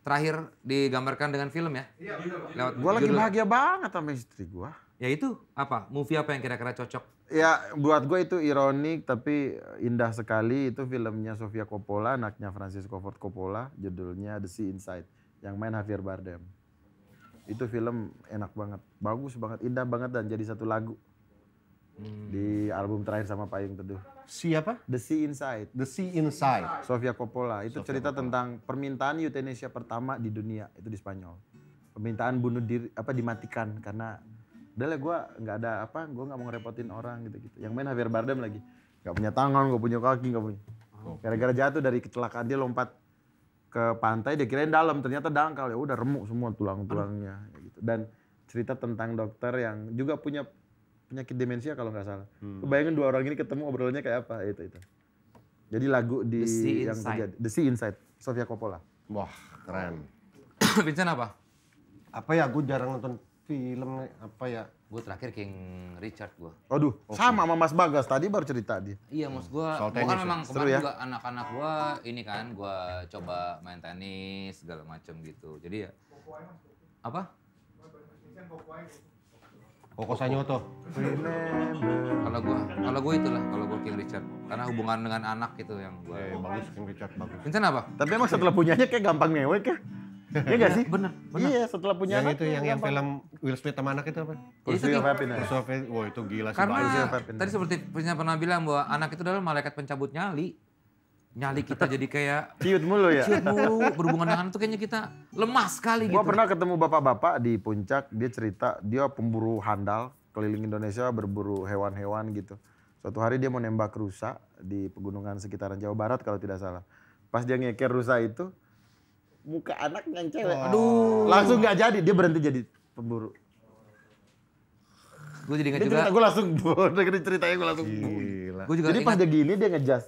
terakhir digambarkan dengan film ya? Iya, Lewat gua lagi bahagia banget sama istri gua. Ya itu apa? Movie apa yang kira-kira cocok? ya buat gue itu ironik tapi eh, indah sekali itu filmnya Sofia Coppola anaknya Francisco Ford Coppola judulnya The Sea Inside yang main Javier Bardem itu film enak banget bagus banget indah banget dan jadi satu lagu hmm. di album terakhir sama Payung Teduh siapa The Sea Inside The Sea Inside Sofia Coppola itu Sofia cerita Coppola. tentang permintaan euthanasia pertama di dunia itu di Spanyol permintaan bunuh diri apa dimatikan karena udah lah gue nggak ada apa gue nggak mau ngerepotin orang gitu gitu yang main Javier Bardem lagi nggak punya tangan nggak punya kaki nggak punya oh. gara-gara jatuh dari kecelakaan dia lompat ke pantai dia kirain dalam ternyata dangkal ya udah remuk semua tulang-tulangnya gitu dan cerita tentang dokter yang juga punya penyakit demensia kalau nggak salah hmm. bayangin dua orang ini ketemu obrolannya kayak apa itu itu jadi lagu di The sea yang terjadi The Sea Inside Sofia Coppola wah keren Vincent apa apa ya gue jarang nonton film apa ya? Gue terakhir King Richard gue. Aduh, okay. sama sama Mas Bagas tadi baru cerita dia. Iya, Mas gue. Hmm. kan ya? memang kemarin ya? juga anak-anak gue ini kan gue coba main tenis segala macem gitu. Jadi ya apa? Koko Sanyoto. Kalau gue, kalau gue itulah, kalau gue King Richard. Karena hubungan dengan anak itu yang gue. Eh, bagus King Richard bagus. Vincent apa? Tapi emang setelah punyanya kayak gampang mewek ya. Iya gak sih? Bener, bener. Iya setelah punya yang anak. Itu yang, yang film Will Smith sama anak itu apa? Pursuit of Happiness. Pursuit of Happiness. Wah itu gila sih. Karena tadi seperti punya pernah bilang bahwa anak itu adalah malaikat pencabut nyali. Nyali kita jadi kayak... Ciut mulu ya? Ciut mulu. Berhubungan dengan itu kayaknya kita lemah sekali gitu. Gue pernah ketemu bapak-bapak di puncak. Dia cerita dia pemburu handal. Keliling Indonesia berburu hewan-hewan gitu. Suatu hari dia mau nembak rusa di pegunungan sekitaran Jawa Barat kalau tidak salah. Pas dia ngeker rusa itu, muka anak yang cewek. Oh. Aduh. Langsung nggak jadi, dia berhenti jadi pemburu. Gue jadi nggak juga. Gue langsung dengerin ceritanya gue langsung. Gila. Gua juga jadi pas gini dia ngejas.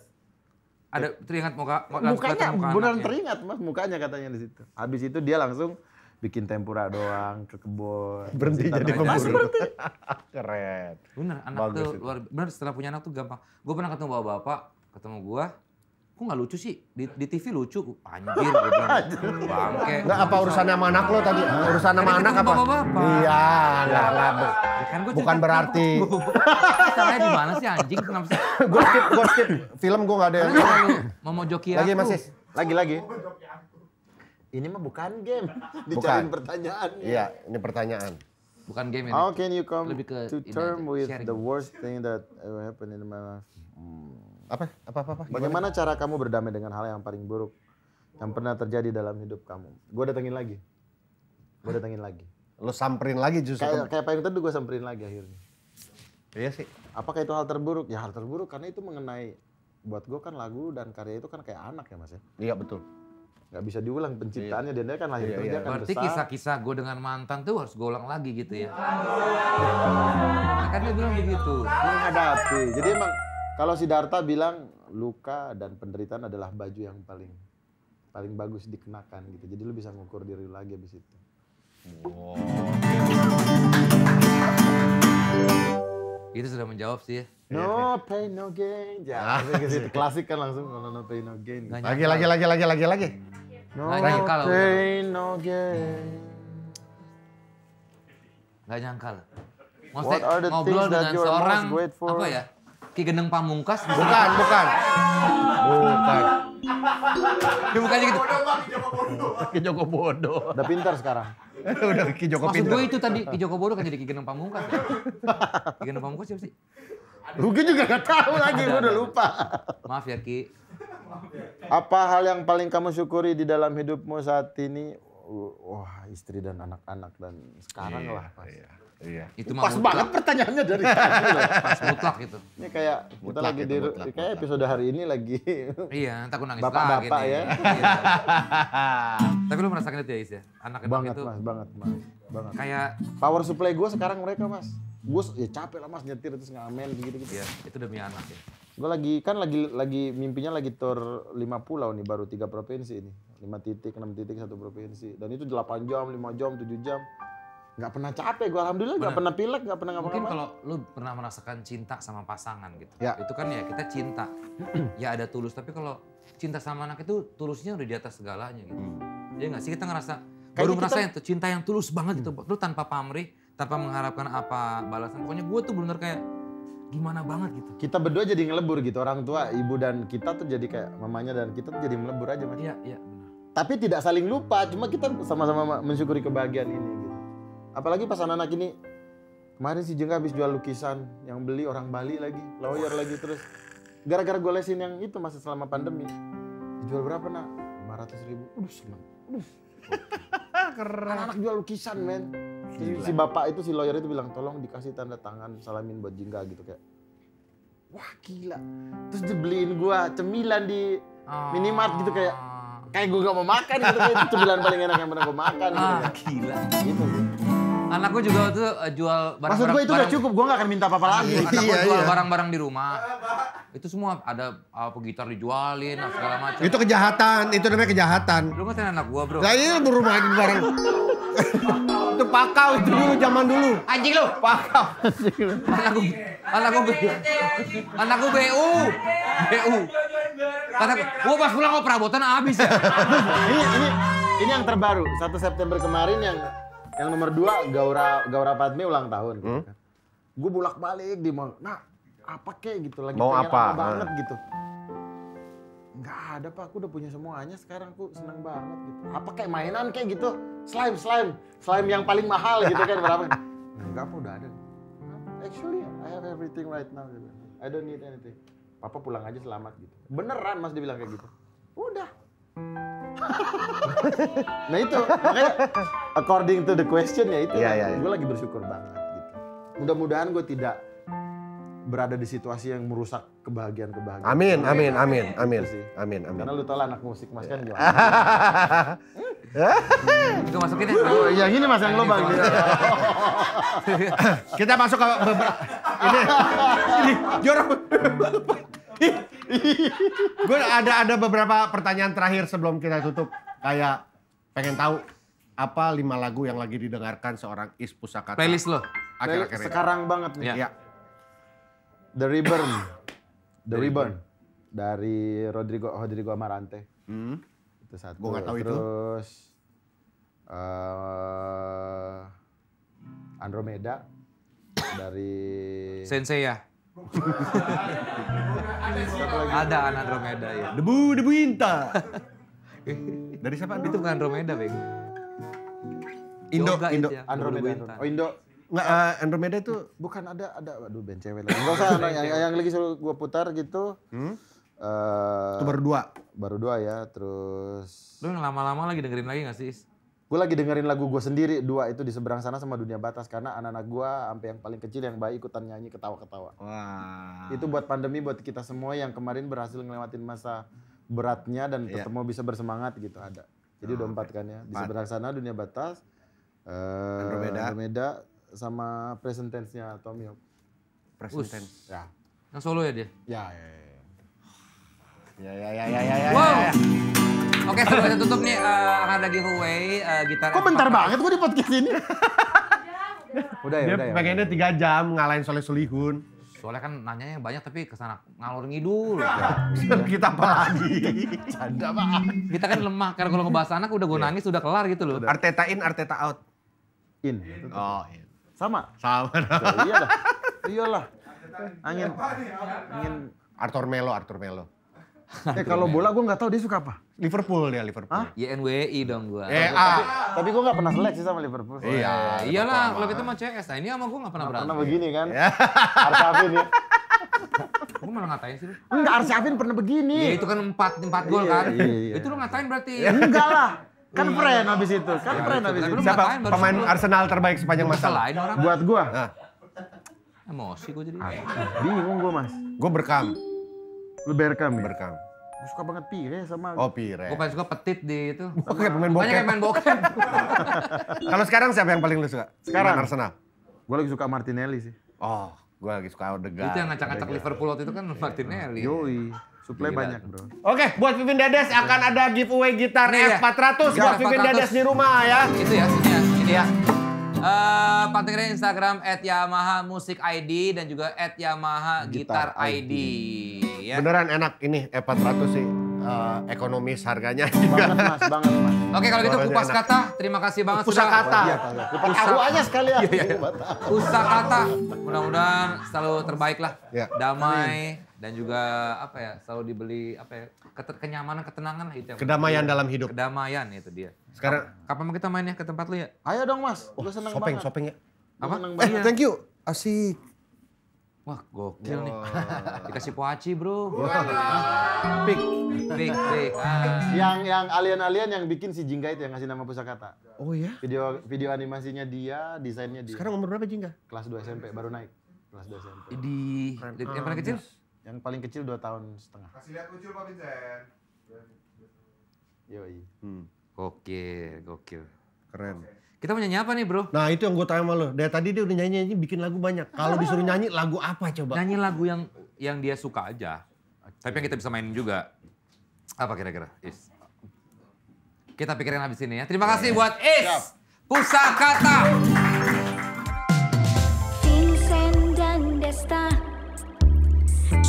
Ada teringat muka, mukanya muka beneran teringat mas mukanya katanya di situ. Habis itu dia langsung bikin tempura doang ke kebun. Berhenti jadi pemburu. berhenti. Keren. Bener, anak Bagus tuh bener setelah punya anak tuh gampang. Gue pernah ketemu bapak-bapak, ketemu gue, kok nggak lucu sih di, di TV lucu anjir gue bilang bangke nggak apa urusannya sama anak lo tadi urusan sama anak apa iya nggak nggak ya kan bukan berarti salahnya di mana sih anjing kenapa sih gue skip gue skip film gue nggak ada yang joki lagi masih lagi lagi ini mah bukan game dicariin pertanyaan iya ini pertanyaan bukan game ini. How can you come Lebih ke to term with the worst thing that ever happened in my life? Hmm. Apa? Apa apa? apa? Bagaimana Gimana? cara kamu berdamai dengan hal yang paling buruk yang pernah terjadi dalam hidup kamu? Gue datengin lagi. Gue datengin lagi. Lo samperin lagi justru. Kayak kayak paling tadi gue samperin lagi akhirnya. Iya sih. Apakah itu hal terburuk? Ya hal terburuk karena itu mengenai buat gue kan lagu dan karya itu kan kayak anak ya mas ya. Iya betul. nggak bisa diulang penciptaannya iya. dia kan lahir iya, iya. kan Berarti kisah-kisah gue dengan mantan tuh harus gue ulang lagi gitu ya. Kan dia bilang begitu. Menghadapi. Jadi emang kalau Siddhartha bilang luka dan penderitaan adalah baju yang paling paling bagus dikenakan gitu. Jadi lu bisa ngukur diri lu lagi abis itu. Wow. Itu sudah menjawab sih ya. No iya, iya. pain no gain. Ya, ah, itu iya. klasik kan langsung kalau no pain no gain. Lagi lagi lagi lagi lagi lagi. No nyangkal. pain no gain. Gak nyangka. Maksudnya ngobrol dengan seorang apa ya? Ki Geneng Pamungkas? Bukan, bukan. Ya, bukan. Dia bukannya gitu. Ki Joko Bodo. Udah pintar sekarang. Udah Ki Joko Maksud gue itu tadi Ki Joko Bodo kan jadi Ki Geneng Pamungkas. Ya? Ki Geneng Pamungkas siapa sih? Rugi juga gak tahu lagi, gue udah lupa. Maaf ya Ki. Apa hal yang paling kamu syukuri di dalam hidupmu saat ini? Wah, istri dan anak-anak dan sekarang iya, lah pasti. Iya. Iya. Itu pas mutlak. banget pertanyaannya dari tadi gitu Pas mutlak gitu Ini kayak mutlak kita lagi gitu, di mutlak, kayak mutlak. episode hari ini lagi. Iya, takut nangis bapak, lagi. Bapak ya. Iya. Tapi lu merasakan itu ya, Is ya? Anak banget, itu. Mas, banget, Mas. Banget. Kayak power supply gue sekarang mereka, Mas. Gue ya capek lah Mas nyetir terus ngamen gitu-gitu. Iya, itu demi anak ya. Gue lagi kan lagi lagi mimpinya lagi tur lima pulau nih baru tiga provinsi ini. lima titik, enam titik, satu provinsi. Dan itu delapan jam, lima jam, tujuh jam nggak pernah capek gue alhamdulillah nggak pernah pilek nggak pernah ngapa-ngapain mungkin kalau lu pernah merasakan cinta sama pasangan gitu ya. itu kan ya kita cinta ya ada tulus tapi kalau cinta sama anak itu tulusnya udah di atas segalanya gitu hmm. ya nggak sih kita ngerasa Kayaknya baru ngerasain kita... tuh cinta yang tulus banget gitu hmm. lu tanpa pamrih tanpa mengharapkan apa balasan pokoknya gue tuh bener kayak gimana banget gitu kita berdua jadi ngelebur gitu orang tua ibu dan kita tuh jadi kayak mamanya dan kita tuh jadi melebur aja mas iya iya tapi tidak saling lupa cuma kita sama-sama mensyukuri kebahagiaan ini gitu apalagi pas anak-anak ini kemarin si Jengka habis jual lukisan yang beli orang Bali lagi lawyer lagi terus gara-gara gue lesin yang itu masih selama pandemi jual berapa nak 500 ribu udah seneng keren anak-anak jual lukisan men si, si bapak itu si lawyer itu bilang tolong dikasih tanda tangan salamin buat Jengka gitu kayak wah gila terus dibeliin gue cemilan di ah. minimart gitu kayak kayak gue gak mau makan gitu kayak itu cemilan paling enak yang pernah gue makan gitu ah, gila gitu, gitu. Anak gue juga tuh eh, jual barang-barang. Maksud gue itu udah cukup, gue gak akan minta apa-apa lagi. Anak gue iya, jual iya. barang-barang di rumah. Itu semua ada eh, apa gitar dijualin, segala macam. Itu kejahatan, itu namanya kejahatan. Lu ngatain anak gue bro. Nah ini berumah barang. itu pakau itu dulu zaman dulu. Anjing lu. Pakau. Anak gue, anak gue, anak gue BU, BU. Karena gue pas pulang kok perabotan habis ya. ini, ini, ini yang terbaru, 1 September kemarin yang yang nomor dua Gaura Gaura Padme ulang tahun gitu hmm? Kan. Gue bolak balik di mall. Nah apa kek gitu lagi Mau apa, apa ah. banget gitu. Gak ada pak, aku udah punya semuanya sekarang aku seneng banget gitu. Apa kayak mainan kayak gitu, slime slime slime yang paling mahal gitu kan berapa? Enggak apa udah ada. Actually I have everything right now gitu. I don't need anything. Papa pulang aja selamat gitu. Beneran Mas dibilang kayak gitu. Udah, nah itu makanya according to the question ya itu yeah, kan, yeah, yeah. gue lagi bersyukur banget gitu mudah-mudahan gue tidak berada di situasi yang merusak kebahagiaan kebahagiaan. Iya. Amin, amin, gitu amin, amin, amin, amin. Karena lu tau lah anak musik mas kan gimana. Itu masukin ya. Oh, iya, yang ini mas yang lubang. Kita masuk ke beberapa. Ini, ini jorok gue ada ada beberapa pertanyaan terakhir sebelum kita tutup. Kayak pengen tahu apa lima lagu yang lagi didengarkan seorang is pusaka playlist lo akhir -akhir sekarang ya. banget nih ya. The Reborn The, The Reborn dari Rodrigo Rodrigo Amarante hmm. itu satu gue gak tahu terus itu. Uh, eh, Andromeda dari Sensei ya ada anak Andromeda ya. Debu debu inta. Dari siapa? Itu bukan Andromeda, Bang. Indo, Yoga, Indo, Indo, ya. Andromeda. Indo. Oh, Indo. Nggak, uh, Andromeda itu bukan ada ada aduh ben cewek lagi. Enggak usah yang, yang lagi suruh gua putar gitu. Hmm? Uh, itu baru dua. Baru dua ya, terus. Lu lama-lama lagi dengerin lagi gak sih? gue lagi dengerin lagu gue sendiri dua itu di seberang sana sama dunia batas karena anak-anak gue sampai yang paling kecil yang baik ikutan nyanyi ketawa-ketawa. Wah. Itu buat pandemi buat kita semua yang kemarin berhasil ngelewatin masa beratnya dan yeah. ketemu bisa bersemangat gitu ada. Jadi oh, udah empat okay. kan ya di seberang sana dunia batas. Uh, eh, berbeda. sama presentensnya Tommy nya Tomio. Ya. Yang solo ya dia? Ya, ya, ya. Ya, ya, ya, ya, ya, ya. ya, ya, ya. Oke, sebelum kita tutup nih uh, ada giveaway uh, gitar. Kok bentar banget gue di podcast ini? udah ya, udah ya. pengennya tiga jam ngalahin Soleh Solihun. Soalnya kan nanyanya banyak tapi kesana ngalur ngidul. Iya. kita apa lagi? Canda banget. Kita kan lemah karena kalau ngebahas anak udah gue iya. nangis udah kelar gitu loh. Arteta in, Arteta out. In. Oh, in. Iya. Sama. Sama. Iya iyalah. Iyalah. Angin. Angin. Arthur Melo, Arthur Melo. Eh kalau eh. bola gue gak tahu dia suka apa. Liverpool dia Liverpool. Hah? YNWI dong gue. Eh, tapi, tapi ah. gue gak pernah selek sih sama Liverpool. Iya. iya iyalah kalau kita mah CS. Nah ini sama gue gak pernah berantem. Pernah begini kan. Iya. Arsafin ya. Gue malah ngatain sih lu. Enggak, Arsafin pernah begini. Ya itu kan empat empat gol iya, kan. Iya, Itu lu ngatain berarti. Enggak lah. Kan friend habis itu, kan friend habis itu. Siapa pemain Arsenal terbaik sepanjang masa? Lain orang. Buat Nah. Emosi gue jadi. Bingung gue mas. Gue berkam. Lu berkam ya? Berkam suka banget pire sama Oh, pire. paling suka petit di itu. Bokep, pemain bokep. Banyak yang main bokep. Kalau sekarang siapa yang paling lu suka? Sekarang Arsenal. Gue lagi suka Martinelli sih. Oh, gue lagi suka Odegaard. Itu yang ngacak-ngacak Liverpool waktu itu kan iya. Martinelli. Yoi. Suplai Gila. banyak bro. Oke, buat Vivin Dedes iya. akan ada giveaway gitar F400 buat Vivin Dedes di rumah ya. Itu ya, sini ya. Ini ya. Uh, eh, pantengin Instagram at Yamaha Music ID dan juga at Yamaha Gitar, ID. ID. Ya. Beneran enak ini E400 eh, sih. Uh, eh, ekonomis harganya juga. Banget mas, banget mas. Oke kalau gitu kupas enak. kata, terima kasih banget Pusaka kata. Iya, kupas tahu aja sekali ya. Iya. Kupas kata, mudah-mudahan selalu terbaik lah. Ya. Damai. Amin dan juga apa ya selalu dibeli apa ya keter, kenyamanan ketenangan lah itu yang kedamaian dia. dalam hidup kedamaian itu dia sekarang kapan, kita mainnya ke tempat lu ya ayo dong mas oh, gue seneng shopping, banget shopping ya apa eh thank you asik Wah, gokil nih. Dikasih poaci, Bro. Pik, pik, pik. Ah. Yang yang alien-alien yang bikin si Jingga itu yang ngasih nama pusakata. Oh ya Video video animasinya dia, desainnya dia. Sekarang umur berapa Jingga? Kelas 2 SMP, baru naik. Kelas dua SMP. Di, di yang paling kecil? Ah, yang paling kecil dua tahun setengah. Kasih lihat lucu Pak Vincent. i. Hmm. Gokil, gokil. Keren. Okay. Kita mau nyanyi apa nih bro? Nah itu yang gue tanya sama Dari tadi dia udah nyanyi-nyanyi bikin lagu banyak. Kalau disuruh nyanyi lagu apa coba? Nyanyi lagu yang yang dia suka aja. Okay. Tapi yang kita bisa mainin juga. Apa kira-kira? Is. Kita pikirin habis ini ya. Terima kasih buat Is. Pusakata.